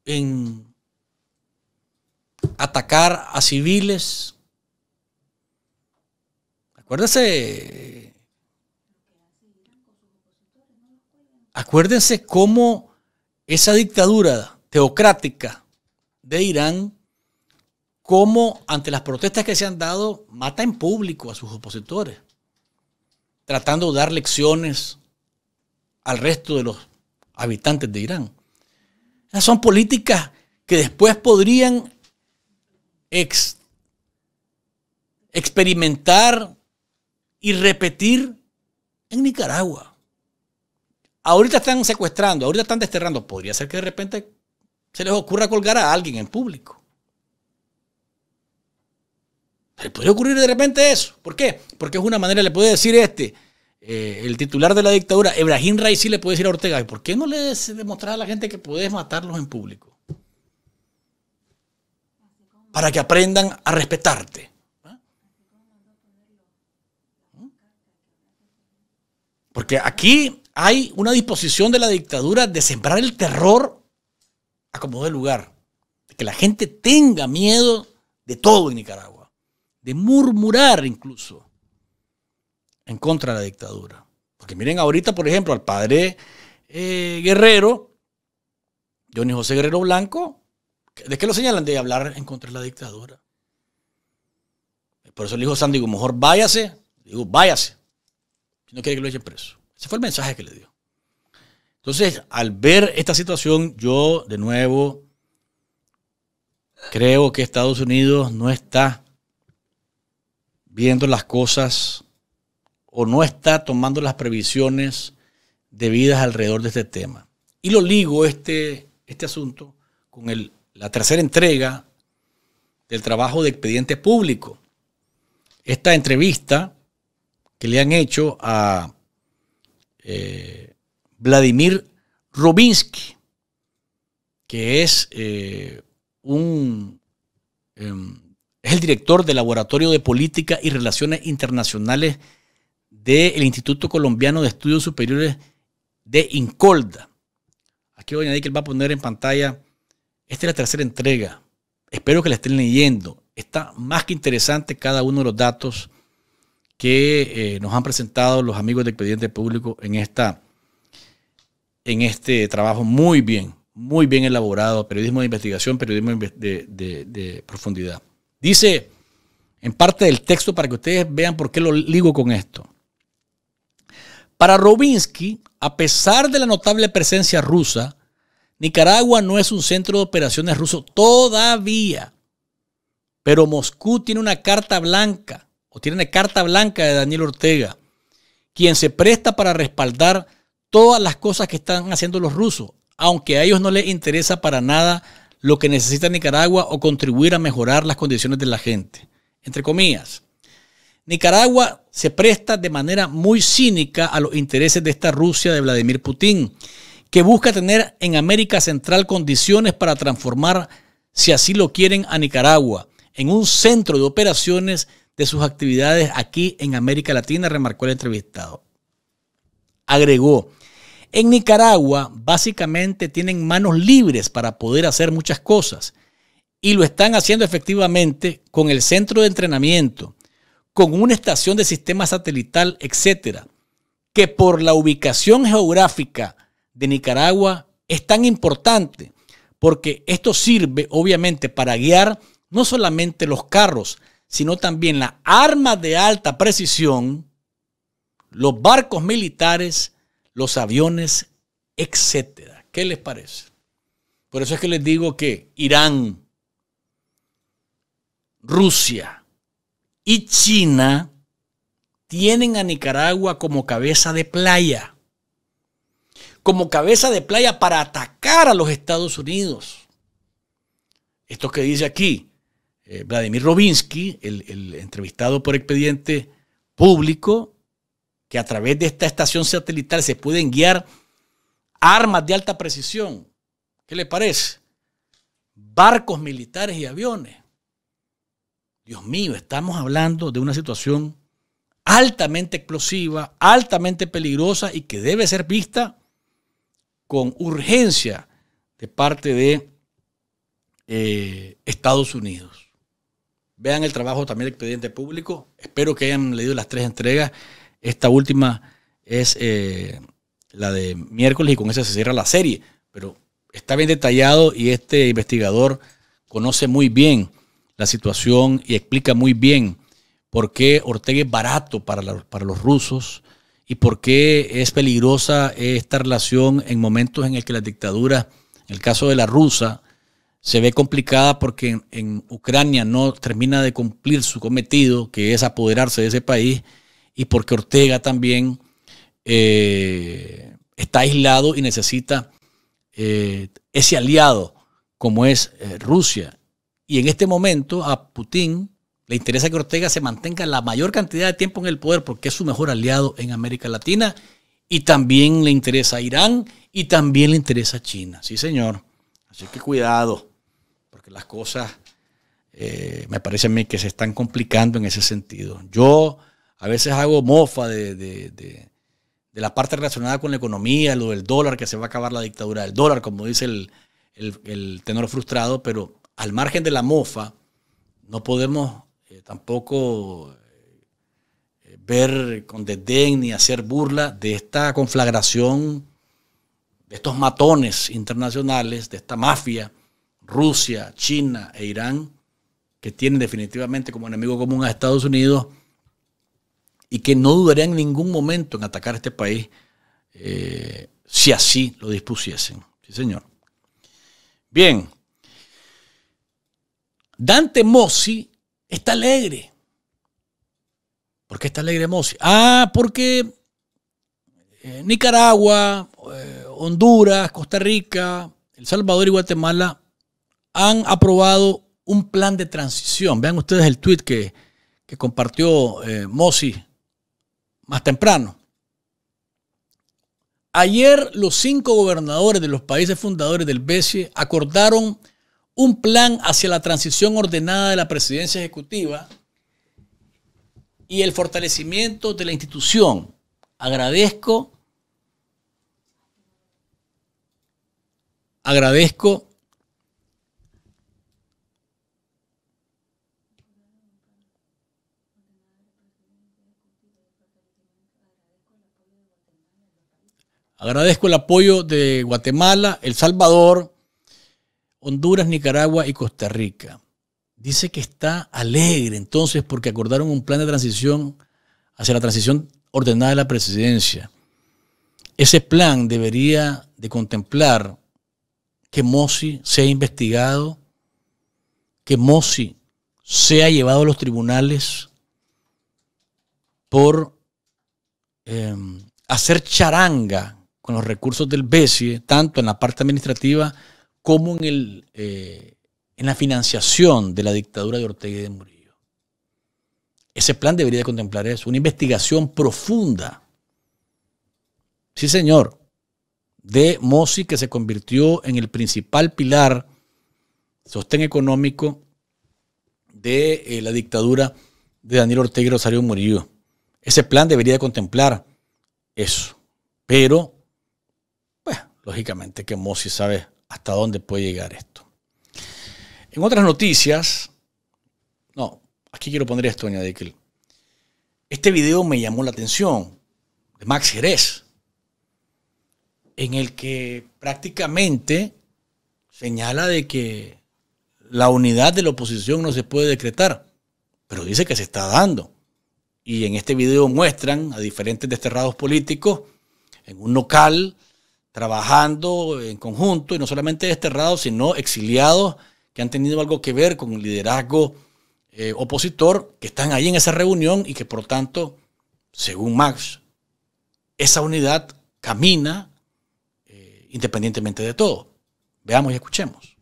en atacar a civiles. Acuérdense. Acuérdense cómo esa dictadura teocrática de Irán cómo ante las protestas que se han dado mata en público a sus opositores, tratando de dar lecciones al resto de los habitantes de Irán. Esas son políticas que después podrían ex, experimentar y repetir en Nicaragua. Ahorita están secuestrando, ahorita están desterrando. Podría ser que de repente se les ocurra colgar a alguien en público le pues puede ocurrir de repente eso. ¿Por qué? Porque es una manera, le puede decir este, eh, el titular de la dictadura, Ebrahim Raisi, le puede decir a Ortega, ¿por qué no le demostrar a la gente que puedes matarlos en público? Para que aprendan a respetarte. ¿Ah? Porque aquí hay una disposición de la dictadura de sembrar el terror a como de lugar. De que la gente tenga miedo de todo en Nicaragua de murmurar incluso en contra de la dictadura. Porque miren ahorita, por ejemplo, al padre eh, Guerrero, Johnny José Guerrero Blanco, ¿de qué lo señalan? De hablar en contra de la dictadura. Por eso el hijo Sandy, digo, mejor váyase, digo, váyase, si no quiere que lo echen preso. Ese fue el mensaje que le dio. Entonces, al ver esta situación, yo de nuevo creo que Estados Unidos no está viendo las cosas o no está tomando las previsiones debidas alrededor de este tema. Y lo ligo este, este asunto con la tercera entrega del trabajo de expediente público. Esta entrevista que le han hecho a eh, Vladimir Robinsky que es eh, un em, es el director del Laboratorio de Política y Relaciones Internacionales del Instituto Colombiano de Estudios Superiores de Incolda. Aquí voy a añadir que él va a poner en pantalla, esta es la tercera entrega. Espero que la estén leyendo. Está más que interesante cada uno de los datos que eh, nos han presentado los amigos del expediente público en, esta, en este trabajo muy bien, muy bien elaborado, periodismo de investigación, periodismo de profundidad. Dice en parte del texto para que ustedes vean por qué lo ligo con esto. Para Robinsky, a pesar de la notable presencia rusa, Nicaragua no es un centro de operaciones ruso todavía. Pero Moscú tiene una carta blanca, o tiene una carta blanca de Daniel Ortega, quien se presta para respaldar todas las cosas que están haciendo los rusos, aunque a ellos no les interesa para nada lo que necesita Nicaragua o contribuir a mejorar las condiciones de la gente. Entre comillas, Nicaragua se presta de manera muy cínica a los intereses de esta Rusia de Vladimir Putin, que busca tener en América Central condiciones para transformar, si así lo quieren, a Nicaragua en un centro de operaciones de sus actividades aquí en América Latina, remarcó el entrevistado. Agregó, en Nicaragua básicamente tienen manos libres para poder hacer muchas cosas y lo están haciendo efectivamente con el centro de entrenamiento, con una estación de sistema satelital, etcétera, que por la ubicación geográfica de Nicaragua es tan importante porque esto sirve obviamente para guiar no solamente los carros, sino también las armas de alta precisión, los barcos militares, los aviones, etcétera. ¿Qué les parece? Por eso es que les digo que Irán, Rusia y China tienen a Nicaragua como cabeza de playa, como cabeza de playa para atacar a los Estados Unidos. Esto que dice aquí eh, Vladimir Robinsky, el entrevistado por expediente público, que a través de esta estación satelital se pueden guiar armas de alta precisión. ¿Qué le parece? Barcos militares y aviones. Dios mío, estamos hablando de una situación altamente explosiva, altamente peligrosa y que debe ser vista con urgencia de parte de eh, Estados Unidos. Vean el trabajo también del expediente público. Espero que hayan leído las tres entregas. Esta última es eh, la de miércoles y con esa se cierra la serie. Pero está bien detallado y este investigador conoce muy bien la situación y explica muy bien por qué Ortega es barato para, para los rusos y por qué es peligrosa esta relación en momentos en el que la dictadura, en el caso de la rusa, se ve complicada porque en, Ucrania no termina de cumplir su cometido, que es apoderarse de ese país, y porque Ortega también eh, está aislado y necesita eh, ese aliado como es eh, Rusia. Y en este momento a Putin le interesa que Ortega se mantenga la mayor cantidad de tiempo en el poder porque es su mejor aliado en América Latina y también le interesa a Irán y también le interesa a China. Sí, señor. Así que cuidado, porque las cosas me parece a mí que se están complicando en ese sentido. Yo a veces hago mofa de, la parte relacionada con la economía, lo del dólar, que se va a acabar la dictadura del dólar, como dice el, tenor frustrado, pero al margen de la mofa, no podemos eh, tampoco eh, ver con desdén ni hacer burla de esta conflagración de estos matones internacionales, de esta mafia, Rusia, China e Irán, que tienen definitivamente como enemigo común a Estados Unidos y que no dudaría en ningún momento en atacar este país eh, si así lo dispusiesen. Sí, señor. Bien. Dante Mossi está alegre. ¿Por qué está alegre Mossi? Ah, porque eh, Nicaragua, eh, Honduras, Costa Rica, El Salvador y Guatemala han aprobado un plan de transición. Vean ustedes el tweet que, que compartió eh, Mossi más temprano. Ayer los cinco gobernadores de los países fundadores del BCE acordaron un plan hacia la transición ordenada de la presidencia ejecutiva y el fortalecimiento de la institución. Agradezco, agradezco Agradezco el apoyo de Guatemala, El Salvador, Honduras, Nicaragua y Costa Rica. Dice que está alegre entonces porque acordaron un plan de transición hacia la transición ordenada de la presidencia. Ese plan debería de contemplar que Mossi sea investigado, que Mossi sea llevado a los tribunales por em, hacer charanga con los recursos del BESIE, tanto en la parte administrativa como en, el, eh, en la financiación de la dictadura de Ortega y de Murillo. Ese plan debería contemplar eso, una investigación profunda. Sí, señor, de Mossi que se convirtió en el principal pilar, sostén económico de eh, la dictadura de Daniel Ortega y Rosario Murillo. Ese plan debería contemplar eso, pero lógicamente que Mossi sabe hasta dónde puede llegar esto. En otras noticias, no, aquí quiero poner esto, doña que Este video me llamó la atención, de Max Jerez, en el que prácticamente señala de que la unidad de la oposición no se puede decretar, pero dice que se está dando. Y en este video muestran a diferentes desterrados políticos en un local trabajando en conjunto y no solamente desterrados, sino exiliados que han tenido algo que ver con el liderazgo eh, opositor, que están ahí en esa reunión y que por tanto, según Marx, esa unidad camina eh, independientemente de todo. Veamos y escuchemos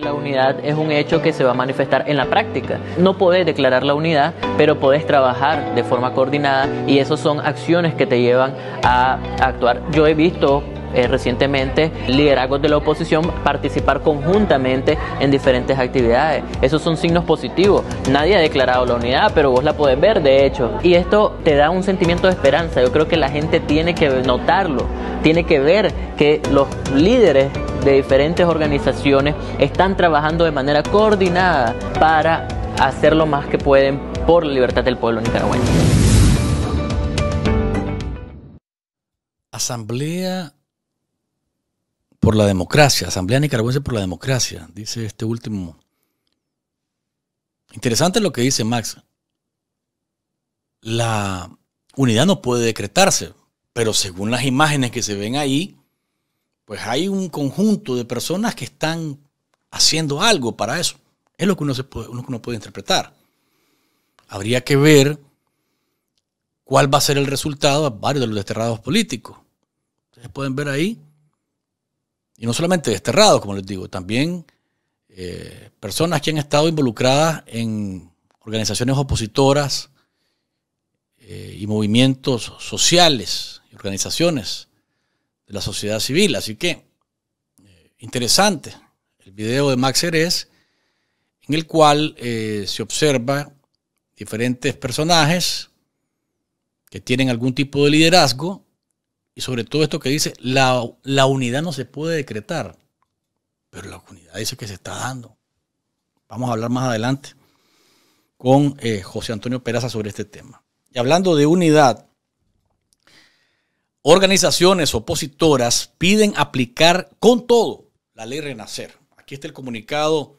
la unidad es un hecho que se va a manifestar en la práctica. No podés declarar la unidad, pero podés trabajar de forma coordinada y esas son acciones que te llevan a actuar. Yo he visto eh, recientemente liderazgos de la oposición participar conjuntamente en diferentes actividades. Esos son signos positivos. Nadie ha declarado la unidad, pero vos la podés ver, de hecho. Y esto te da un sentimiento de esperanza. Yo creo que la gente tiene que notarlo, tiene que ver que los líderes de diferentes organizaciones están trabajando de manera coordinada para hacer lo más que pueden por la libertad del pueblo nicaragüense. Asamblea por la democracia, Asamblea Nicaragüense por la democracia, dice este último. Interesante lo que dice Max. La unidad no puede decretarse, pero según las imágenes que se ven ahí, pues hay un conjunto de personas que están haciendo algo para eso. Es lo que uno, se puede, uno, puede interpretar. Habría que ver cuál va a ser el resultado a varios de los desterrados políticos. Ustedes pueden ver ahí y no solamente desterrados, como les digo, también eh, personas que han estado involucradas en organizaciones opositoras eh, y movimientos sociales y organizaciones de la sociedad civil. Así que, eh, interesante el video de Max Herés, en el cual se observa diferentes personajes que tienen algún tipo de liderazgo y sobre todo esto que dice, la, unidad no se puede decretar, pero la unidad dice que se está dando. Vamos a hablar más adelante con eh, José Antonio Peraza sobre este tema. Y hablando de unidad, organizaciones opositoras piden aplicar con todo la ley Renacer. Aquí está el comunicado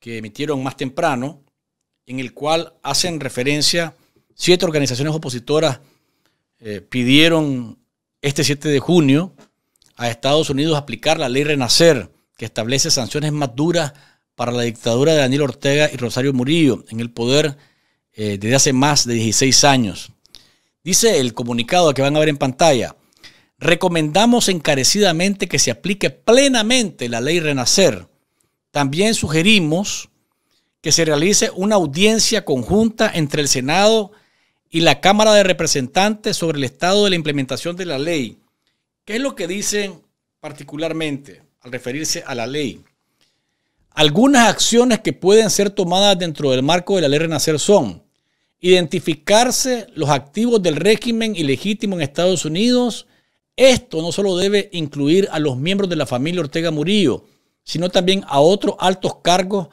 que emitieron más temprano, en el cual hacen referencia, siete organizaciones opositoras eh, pidieron este 7 de junio a Estados Unidos aplicar la ley Renacer, que establece sanciones más duras para la dictadura de Daniel Ortega y Rosario Murillo en el poder eh, desde hace más de 16 años. Dice el comunicado que van a ver en pantalla, recomendamos encarecidamente que se aplique plenamente la ley Renacer. También sugerimos que se realice una audiencia conjunta entre el Senado y la Cámara de Representantes sobre el estado de la implementación de la ley. ¿Qué es lo que dicen particularmente al referirse a la ley? Algunas acciones que pueden ser tomadas dentro del marco de la ley Renacer son identificarse los activos del régimen ilegítimo en Estados Unidos. Esto no solo debe incluir a los miembros de la familia Ortega Murillo, sino también a otros altos cargos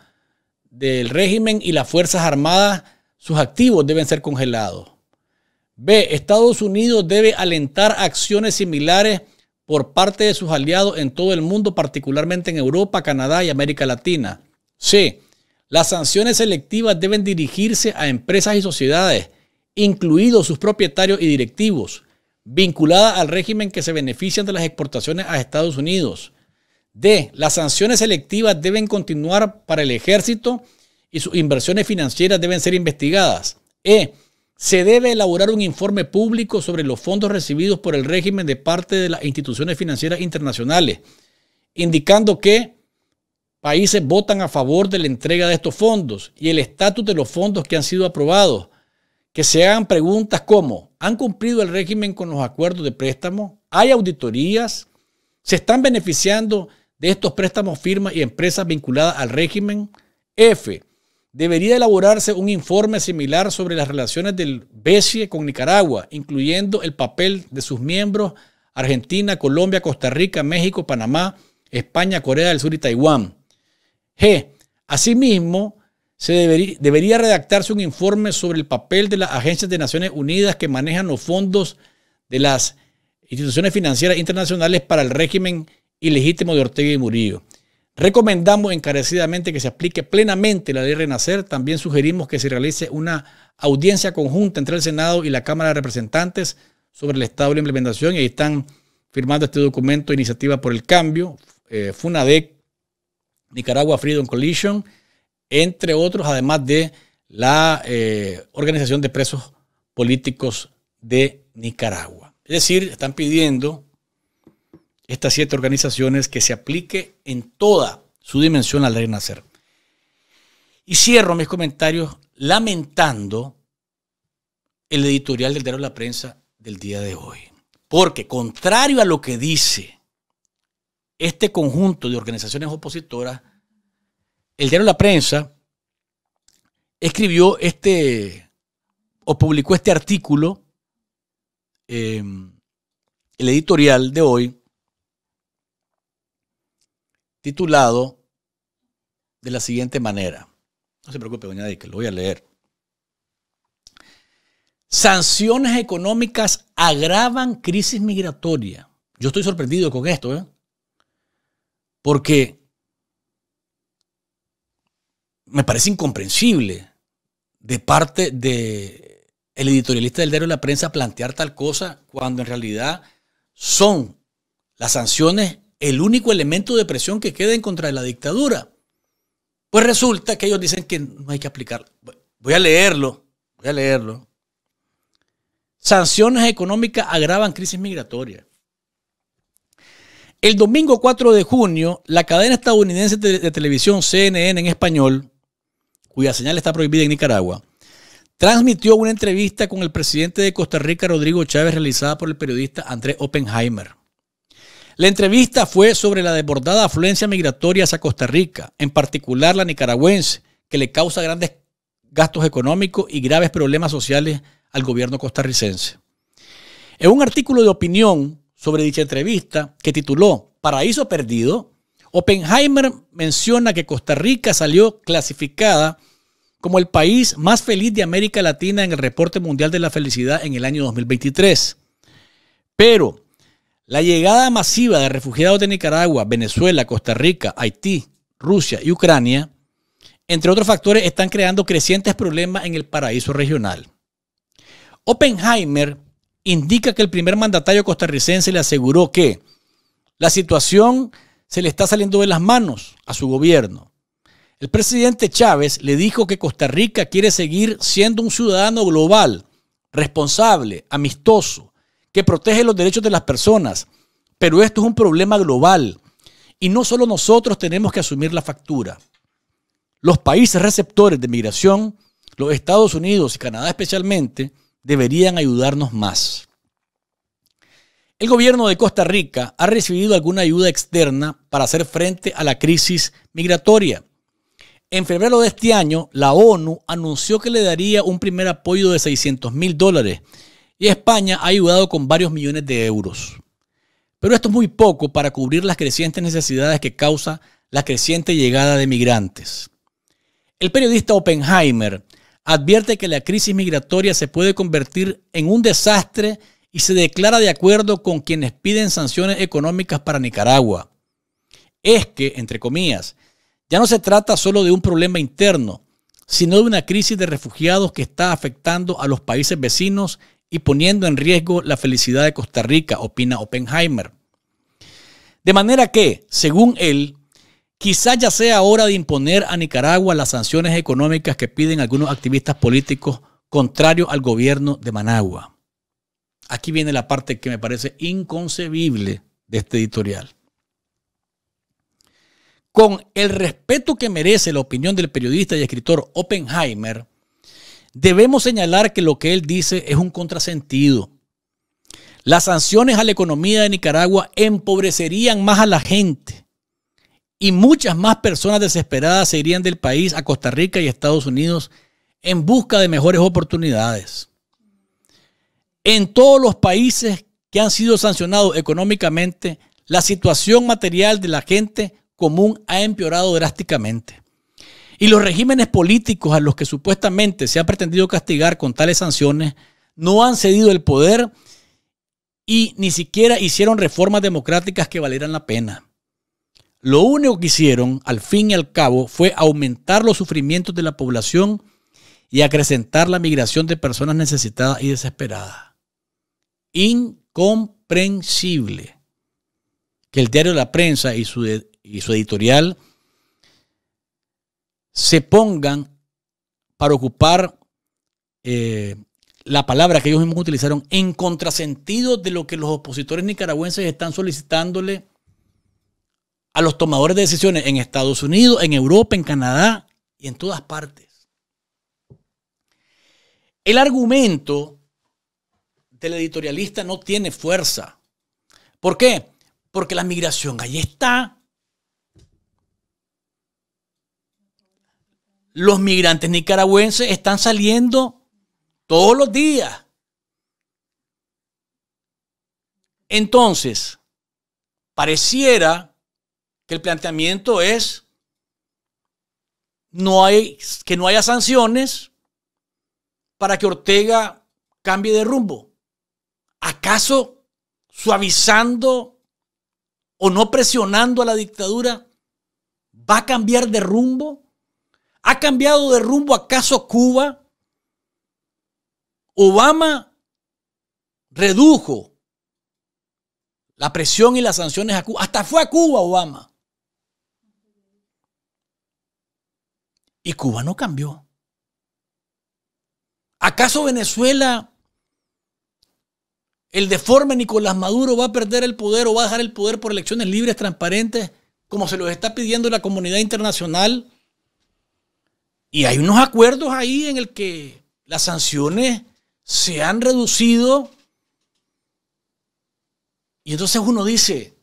del régimen y las Fuerzas Armadas sus activos deben ser congelados. B. Estados Unidos debe alentar acciones similares por parte de sus aliados en todo el mundo, particularmente en Europa, Canadá y América Latina. C. Las sanciones selectivas deben dirigirse a empresas y sociedades, incluidos sus propietarios y directivos, vinculadas al régimen que se benefician de las exportaciones a Estados Unidos. D. Las sanciones selectivas deben continuar para el ejército, y sus inversiones financieras deben ser investigadas. E. Se debe elaborar un informe público sobre los fondos recibidos por el régimen de parte de las instituciones financieras internacionales, indicando que países votan a favor de la entrega de estos fondos y el estatus de los fondos que han sido aprobados. Que se hagan preguntas como, ¿han cumplido el régimen con los acuerdos de préstamo? ¿Hay auditorías? ¿Se están beneficiando de estos préstamos firmas y empresas vinculadas al régimen? F debería elaborarse un informe similar sobre las relaciones del BCE con Nicaragua, incluyendo el papel de sus miembros Argentina, Colombia, Costa Rica, México, Panamá, España, Corea del Sur y Taiwán. G. Asimismo, se debería redactarse un informe sobre el papel de las agencias de Naciones Unidas que manejan los fondos de las instituciones financieras internacionales para el régimen ilegítimo de Ortega y Murillo. Recomendamos encarecidamente que se aplique plenamente la ley Renacer. También sugerimos que se realice una audiencia conjunta entre el Senado y la Cámara de Representantes sobre el estado de la implementación. Y ahí están firmando este documento Iniciativa por el Cambio, eh, FUNADEC, Nicaragua Freedom Coalition, entre otros, además de la eh, Organización de Presos Políticos de Nicaragua. Es decir, están pidiendo estas siete organizaciones que se aplique en toda su dimensión al renacer. Nacer. Y cierro mis comentarios lamentando el editorial del diario de La Prensa del día de hoy. Porque contrario a lo que dice este conjunto de organizaciones opositoras, el diario La Prensa escribió este o publicó este artículo, eh, el editorial de hoy, titulado de la siguiente manera. No se preocupe, doña que lo voy a leer. Sanciones económicas agravan crisis migratoria. Yo estoy sorprendido con esto, ¿eh? porque me parece incomprensible de parte de editorialista del diario La Prensa plantear tal cosa cuando en realidad son las sanciones el único elemento de presión que queda en contra de la dictadura. Pues resulta que ellos dicen que no hay que explicarlo. Voy a leerlo, voy a leerlo. Sanciones económicas agravan crisis migratoria. El domingo 4 de junio, la cadena estadounidense de televisión CNN en español, cuya señal está prohibida en Nicaragua, transmitió una entrevista con el presidente de Costa Rica, Rodrigo Chávez, realizada por el periodista Andrés Oppenheimer. La entrevista fue sobre la desbordada afluencia migratoria hacia Costa Rica, en particular la nicaragüense, que le causa grandes gastos económicos y graves problemas sociales al gobierno costarricense. En un artículo de opinión sobre dicha entrevista que tituló Paraíso Perdido, Oppenheimer menciona que Costa Rica salió clasificada como el país más feliz de América Latina en el Reporte Mundial de la Felicidad en el año 2023. Pero la llegada masiva de refugiados de Nicaragua, Venezuela, Costa Rica, Haití, Rusia y Ucrania, entre otros factores, están creando crecientes problemas en el paraíso regional. Oppenheimer indica que el primer mandatario costarricense le aseguró que la situación se le está saliendo de las manos a su gobierno. El presidente Chávez le dijo que Costa Rica quiere seguir siendo un ciudadano global, responsable, amistoso, que protege los derechos de las personas. Pero esto es un problema global. Y no solo nosotros tenemos que asumir la factura. Los países receptores de migración, los Estados Unidos y Canadá especialmente, deberían ayudarnos más. El gobierno de Costa Rica ha recibido alguna ayuda externa para hacer frente a la crisis migratoria. En febrero de este año, la ONU anunció que le daría un primer apoyo de 600 mil dólares y España ha ayudado con varios millones de euros. Pero esto es muy poco para cubrir las crecientes necesidades que causa la creciente llegada de migrantes. El periodista Oppenheimer advierte que la crisis migratoria se puede convertir en un desastre y se declara de acuerdo con quienes piden sanciones económicas para Nicaragua. Es que, entre comillas, ya no se trata solo de un problema interno, sino de una crisis de refugiados que está afectando a los países vecinos y poniendo en riesgo la felicidad de Costa Rica, opina Oppenheimer. De manera que, según él, quizá ya sea hora de imponer a Nicaragua las sanciones económicas que piden algunos activistas políticos contrarios al gobierno de Managua. Aquí viene la parte que me parece inconcebible de este editorial. Con el respeto que merece la opinión del periodista y escritor Oppenheimer, Debemos señalar que lo que él dice es un contrasentido. Las sanciones a la economía de Nicaragua empobrecerían más a la gente y muchas más personas desesperadas se irían del país a Costa Rica y Estados Unidos en busca de mejores oportunidades. En todos los países que han sido sancionados económicamente, la situación material de la gente común ha empeorado drásticamente. Y los regímenes políticos a los que supuestamente se ha pretendido castigar con tales sanciones no han cedido el poder y ni siquiera hicieron reformas democráticas que valieran la pena. Lo único que hicieron, al fin y al cabo, fue aumentar los sufrimientos de la población y acrecentar la migración de personas necesitadas y desesperadas. Incomprensible que el diario La Prensa y e-, y su editorial se pongan para ocupar eh, la palabra que ellos mismos utilizaron en contrasentido de lo que los opositores nicaragüenses están solicitándole a los tomadores de decisiones en Estados Unidos, en Europa, en Canadá y en todas partes. El argumento del editorialista no tiene fuerza. ¿Por qué? Porque la migración ahí está. los migrantes nicaragüenses están saliendo todos los días. Entonces, pareciera que el planteamiento es no hay, que no haya sanciones para que Ortega cambie de rumbo. ¿Acaso suavizando o no presionando a la dictadura va a cambiar de rumbo? ¿Ha cambiado de rumbo acaso Cuba? Obama redujo la presión y las sanciones a Cuba. Hasta fue a Cuba Obama. Y Cuba no cambió. ¿Acaso Venezuela, el deforme Nicolás Maduro va a perder el poder o va a dejar el poder por elecciones libres, transparentes, como se los está pidiendo la comunidad internacional? Y hay unos acuerdos ahí en el que las sanciones se han reducido. Y entonces uno dice,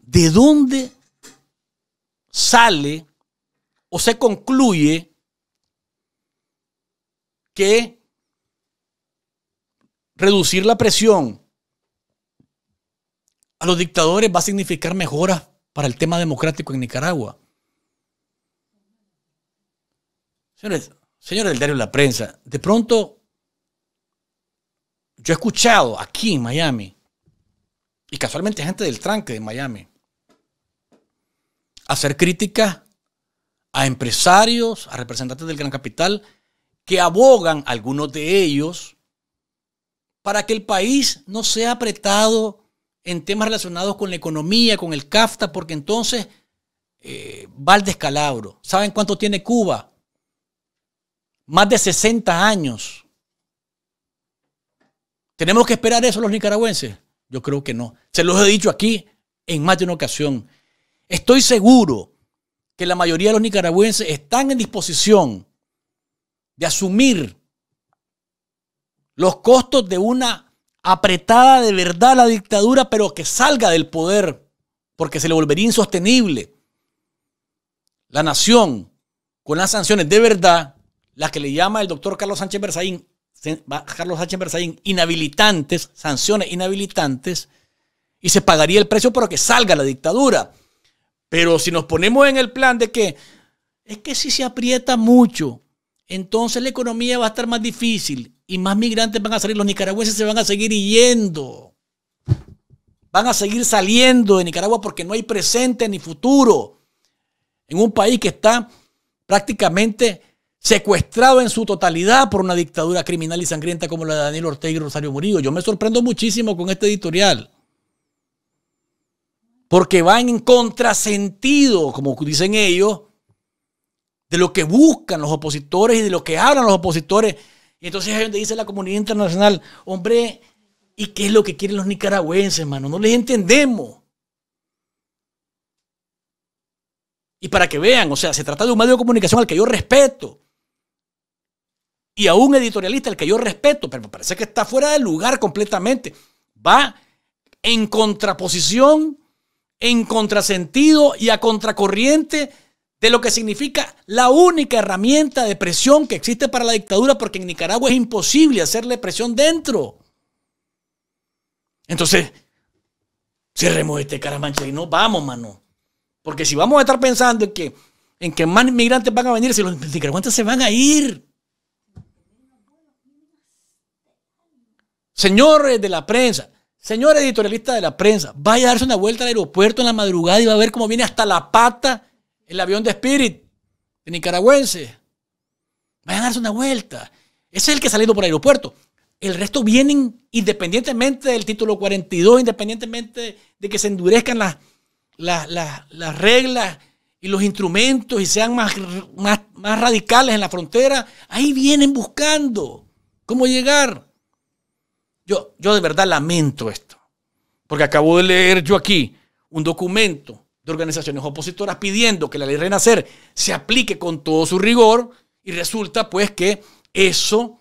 ¿de dónde sale o se concluye que reducir la presión a los dictadores va a significar mejoras para el tema democrático en Nicaragua? Señores, del diario La Prensa, de pronto yo he escuchado aquí en Miami, y casualmente gente del tranque de Miami, hacer críticas a empresarios, a representantes del gran capital, que abogan algunos de ellos para que el país no sea apretado en temas relacionados con la economía, con el CAFTA, porque entonces eh, va al descalabro. ¿Saben cuánto tiene Cuba? más de 60 años. ¿Tenemos que esperar eso los nicaragüenses? Yo creo que no. Se los he dicho aquí en más de una ocasión. Estoy seguro que la mayoría de los nicaragüenses están en disposición de asumir los costos de una apretada de verdad la dictadura, pero que salga del poder, porque se le volvería insostenible la nación con las sanciones de verdad las que le llama el doctor Carlos Sánchez Berzaín, Carlos Sánchez Berzaín, inhabilitantes, sanciones inhabilitantes, y se pagaría el precio para que salga la dictadura. Pero si nos ponemos en el plan de que es que si se aprieta mucho, entonces la economía va a estar más difícil y más migrantes van a salir, los nicaragüenses se van a seguir yendo. Van a seguir saliendo de Nicaragua porque no hay presente ni futuro en un país que está prácticamente secuestrado en su totalidad por una dictadura criminal y sangrienta como la de Daniel Ortega y Rosario Murillo. Yo me sorprendo muchísimo con este editorial. Porque va en contrasentido, como dicen ellos, de lo que buscan los opositores y de lo que hablan los opositores. Y entonces ahí donde dice la comunidad internacional, hombre, ¿y qué es lo que quieren los nicaragüenses, hermano? No les entendemos. Y para que vean, o sea, se trata de un medio de comunicación al que yo respeto y a un editorialista el que yo respeto, pero me parece que está fuera de lugar completamente. Va en contraposición, en contrasentido y a contracorriente de lo que significa la única herramienta de presión que existe para la dictadura, porque en Nicaragua es imposible hacerle presión dentro. Entonces, cerremos este caramancha y no vamos, mano. Porque si vamos a estar pensando en que, en que más inmigrantes van a venir, si los nicaragüenses se van a ir. Señores de la prensa, señores editorialista de la prensa, vaya a darse una vuelta al aeropuerto en la madrugada y va a ver cómo viene hasta la pata el avión de Spirit de nicaragüense. Vayan a darse una vuelta. Ese es el que ha salido por el aeropuerto. El resto vienen independientemente del título 42, independientemente de que se endurezcan las, reglas y los instrumentos y sean más, más, más radicales en la frontera. Ahí vienen buscando cómo llegar. Yo, de verdad lamento esto, porque acabo de leer yo aquí un documento de organizaciones opositoras pidiendo que la ley Renacer se aplique con todo su rigor y resulta pues que eso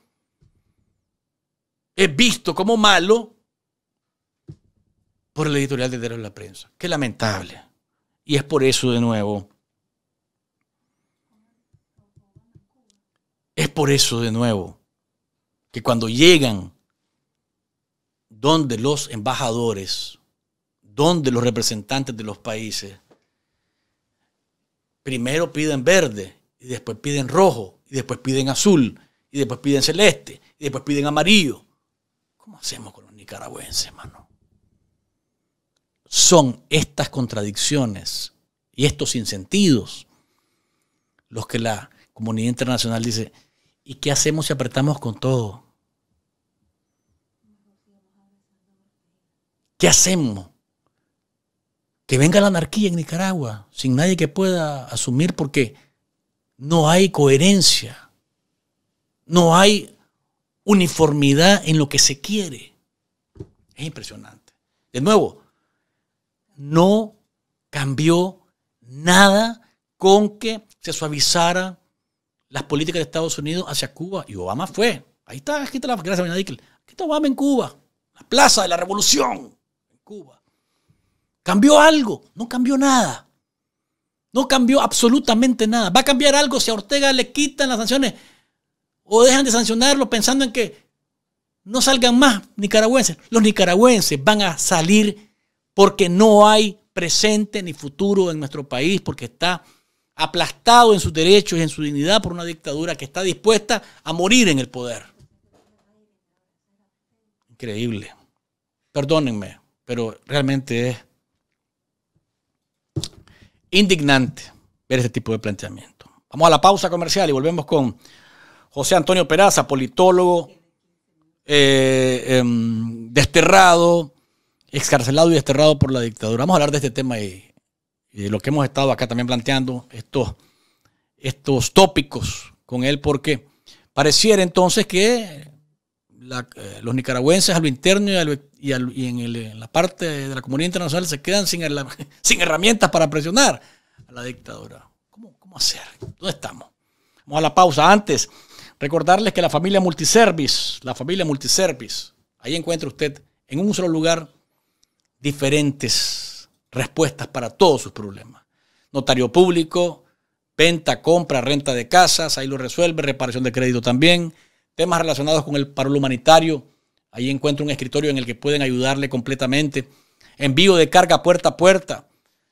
es visto como malo por el editorial de Derecho de la Prensa. Qué lamentable. Y es por eso de nuevo. Es por eso de nuevo que cuando llegan donde los embajadores, donde los representantes de los países, primero piden verde y después piden rojo y después piden azul y después piden celeste y después piden amarillo. ¿Cómo hacemos con los nicaragüenses, hermano? Son estas contradicciones y estos sinsentidos los que la comunidad internacional dice, ¿y qué hacemos si apretamos con todo? ¿Qué hacemos? Que venga la anarquía en Nicaragua, sin nadie que pueda asumir porque no hay coherencia, no hay uniformidad en lo que se quiere. Es impresionante. De nuevo, no cambió nada con que se suavizara las políticas de Estados Unidos hacia Cuba. Y Obama fue. Ahí está, aquí está la Aquí está Obama en Cuba. La plaza de la revolución. Cuba. ¿Cambió algo? No cambió nada. No cambió absolutamente nada. ¿Va a cambiar algo si a Ortega le quitan las sanciones o dejan de sancionarlo pensando en que no salgan más nicaragüenses? Los nicaragüenses van a salir porque no hay presente ni futuro en nuestro país, porque está aplastado en sus derechos y en su dignidad por una dictadura que está dispuesta a morir en el poder. Increíble. Perdónenme, pero realmente es indignante ver este tipo de planteamiento. Vamos a la pausa comercial y volvemos con José Antonio Peraza, politólogo, eh, em, desterrado, excarcelado y desterrado por la dictadura. Vamos a hablar de este tema y, de lo que hemos estado acá también planteando, estos, estos tópicos con él, porque pareciera entonces que eh, los nicaragüenses a lo interno y, en, la parte de la comunidad internacional se quedan sin, (laughs) sin herramientas para presionar a la dictadura. ¿Cómo, hacer? ¿Dónde estamos? Vamos a la pausa. Antes, recordarles que la familia Multiservice, la familia Multiservice, ahí encuentra usted en un solo lugar diferentes respuestas para todos sus problemas. Notario público, venta, compra, renta de casas, ahí lo resuelve, reparación de crédito también temas relacionados con el paro humanitario. Ahí encuentro un escritorio en el que pueden ayudarle completamente. Envío de carga puerta a puerta.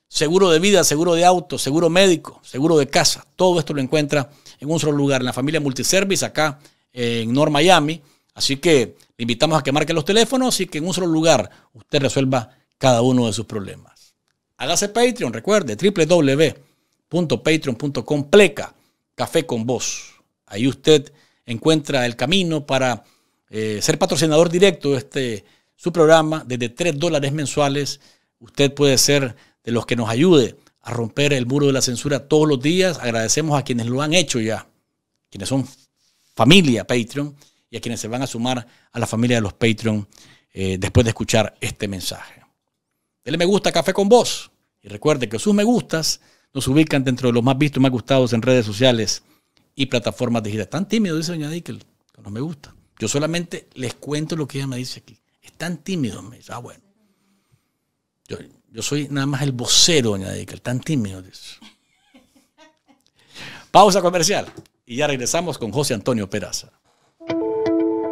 Seguro de vida, seguro de auto, seguro médico, seguro de casa. Todo esto lo encuentra en un solo lugar, en la familia Multiservice, acá en North Miami. Así que le invitamos a que marque los teléfonos y que en un solo lugar usted resuelva cada uno de sus problemas. Hágase Patreon, recuerde, www.patreon.com pleca, café con vos. Ahí usted encuentra el camino para eh, ser patrocinador directo de este, su programa. Desde 3 dólares mensuales, usted puede ser de los que nos ayude a romper el muro de la censura todos los días. Agradecemos a quienes lo han hecho ya, quienes son familia Patreon y a quienes se van a sumar a la familia de los Patreon eh, después de escuchar este mensaje. Dele me gusta Café con Vos y recuerde que sus me gustas nos ubican dentro de los más vistos y más gustados en redes sociales y plataformas de gira. Están tímidos, dice doña Dickel, que no me gusta. Yo solamente les cuento lo que ella me dice aquí. Están tímidos, me dice. Ah, bueno. Yo, soy nada más el vocero, doña Dickel. Están tímidos, Pausa comercial. Y ya regresamos con José Antonio Peraza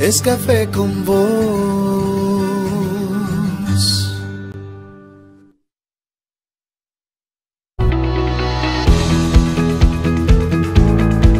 es café con vos.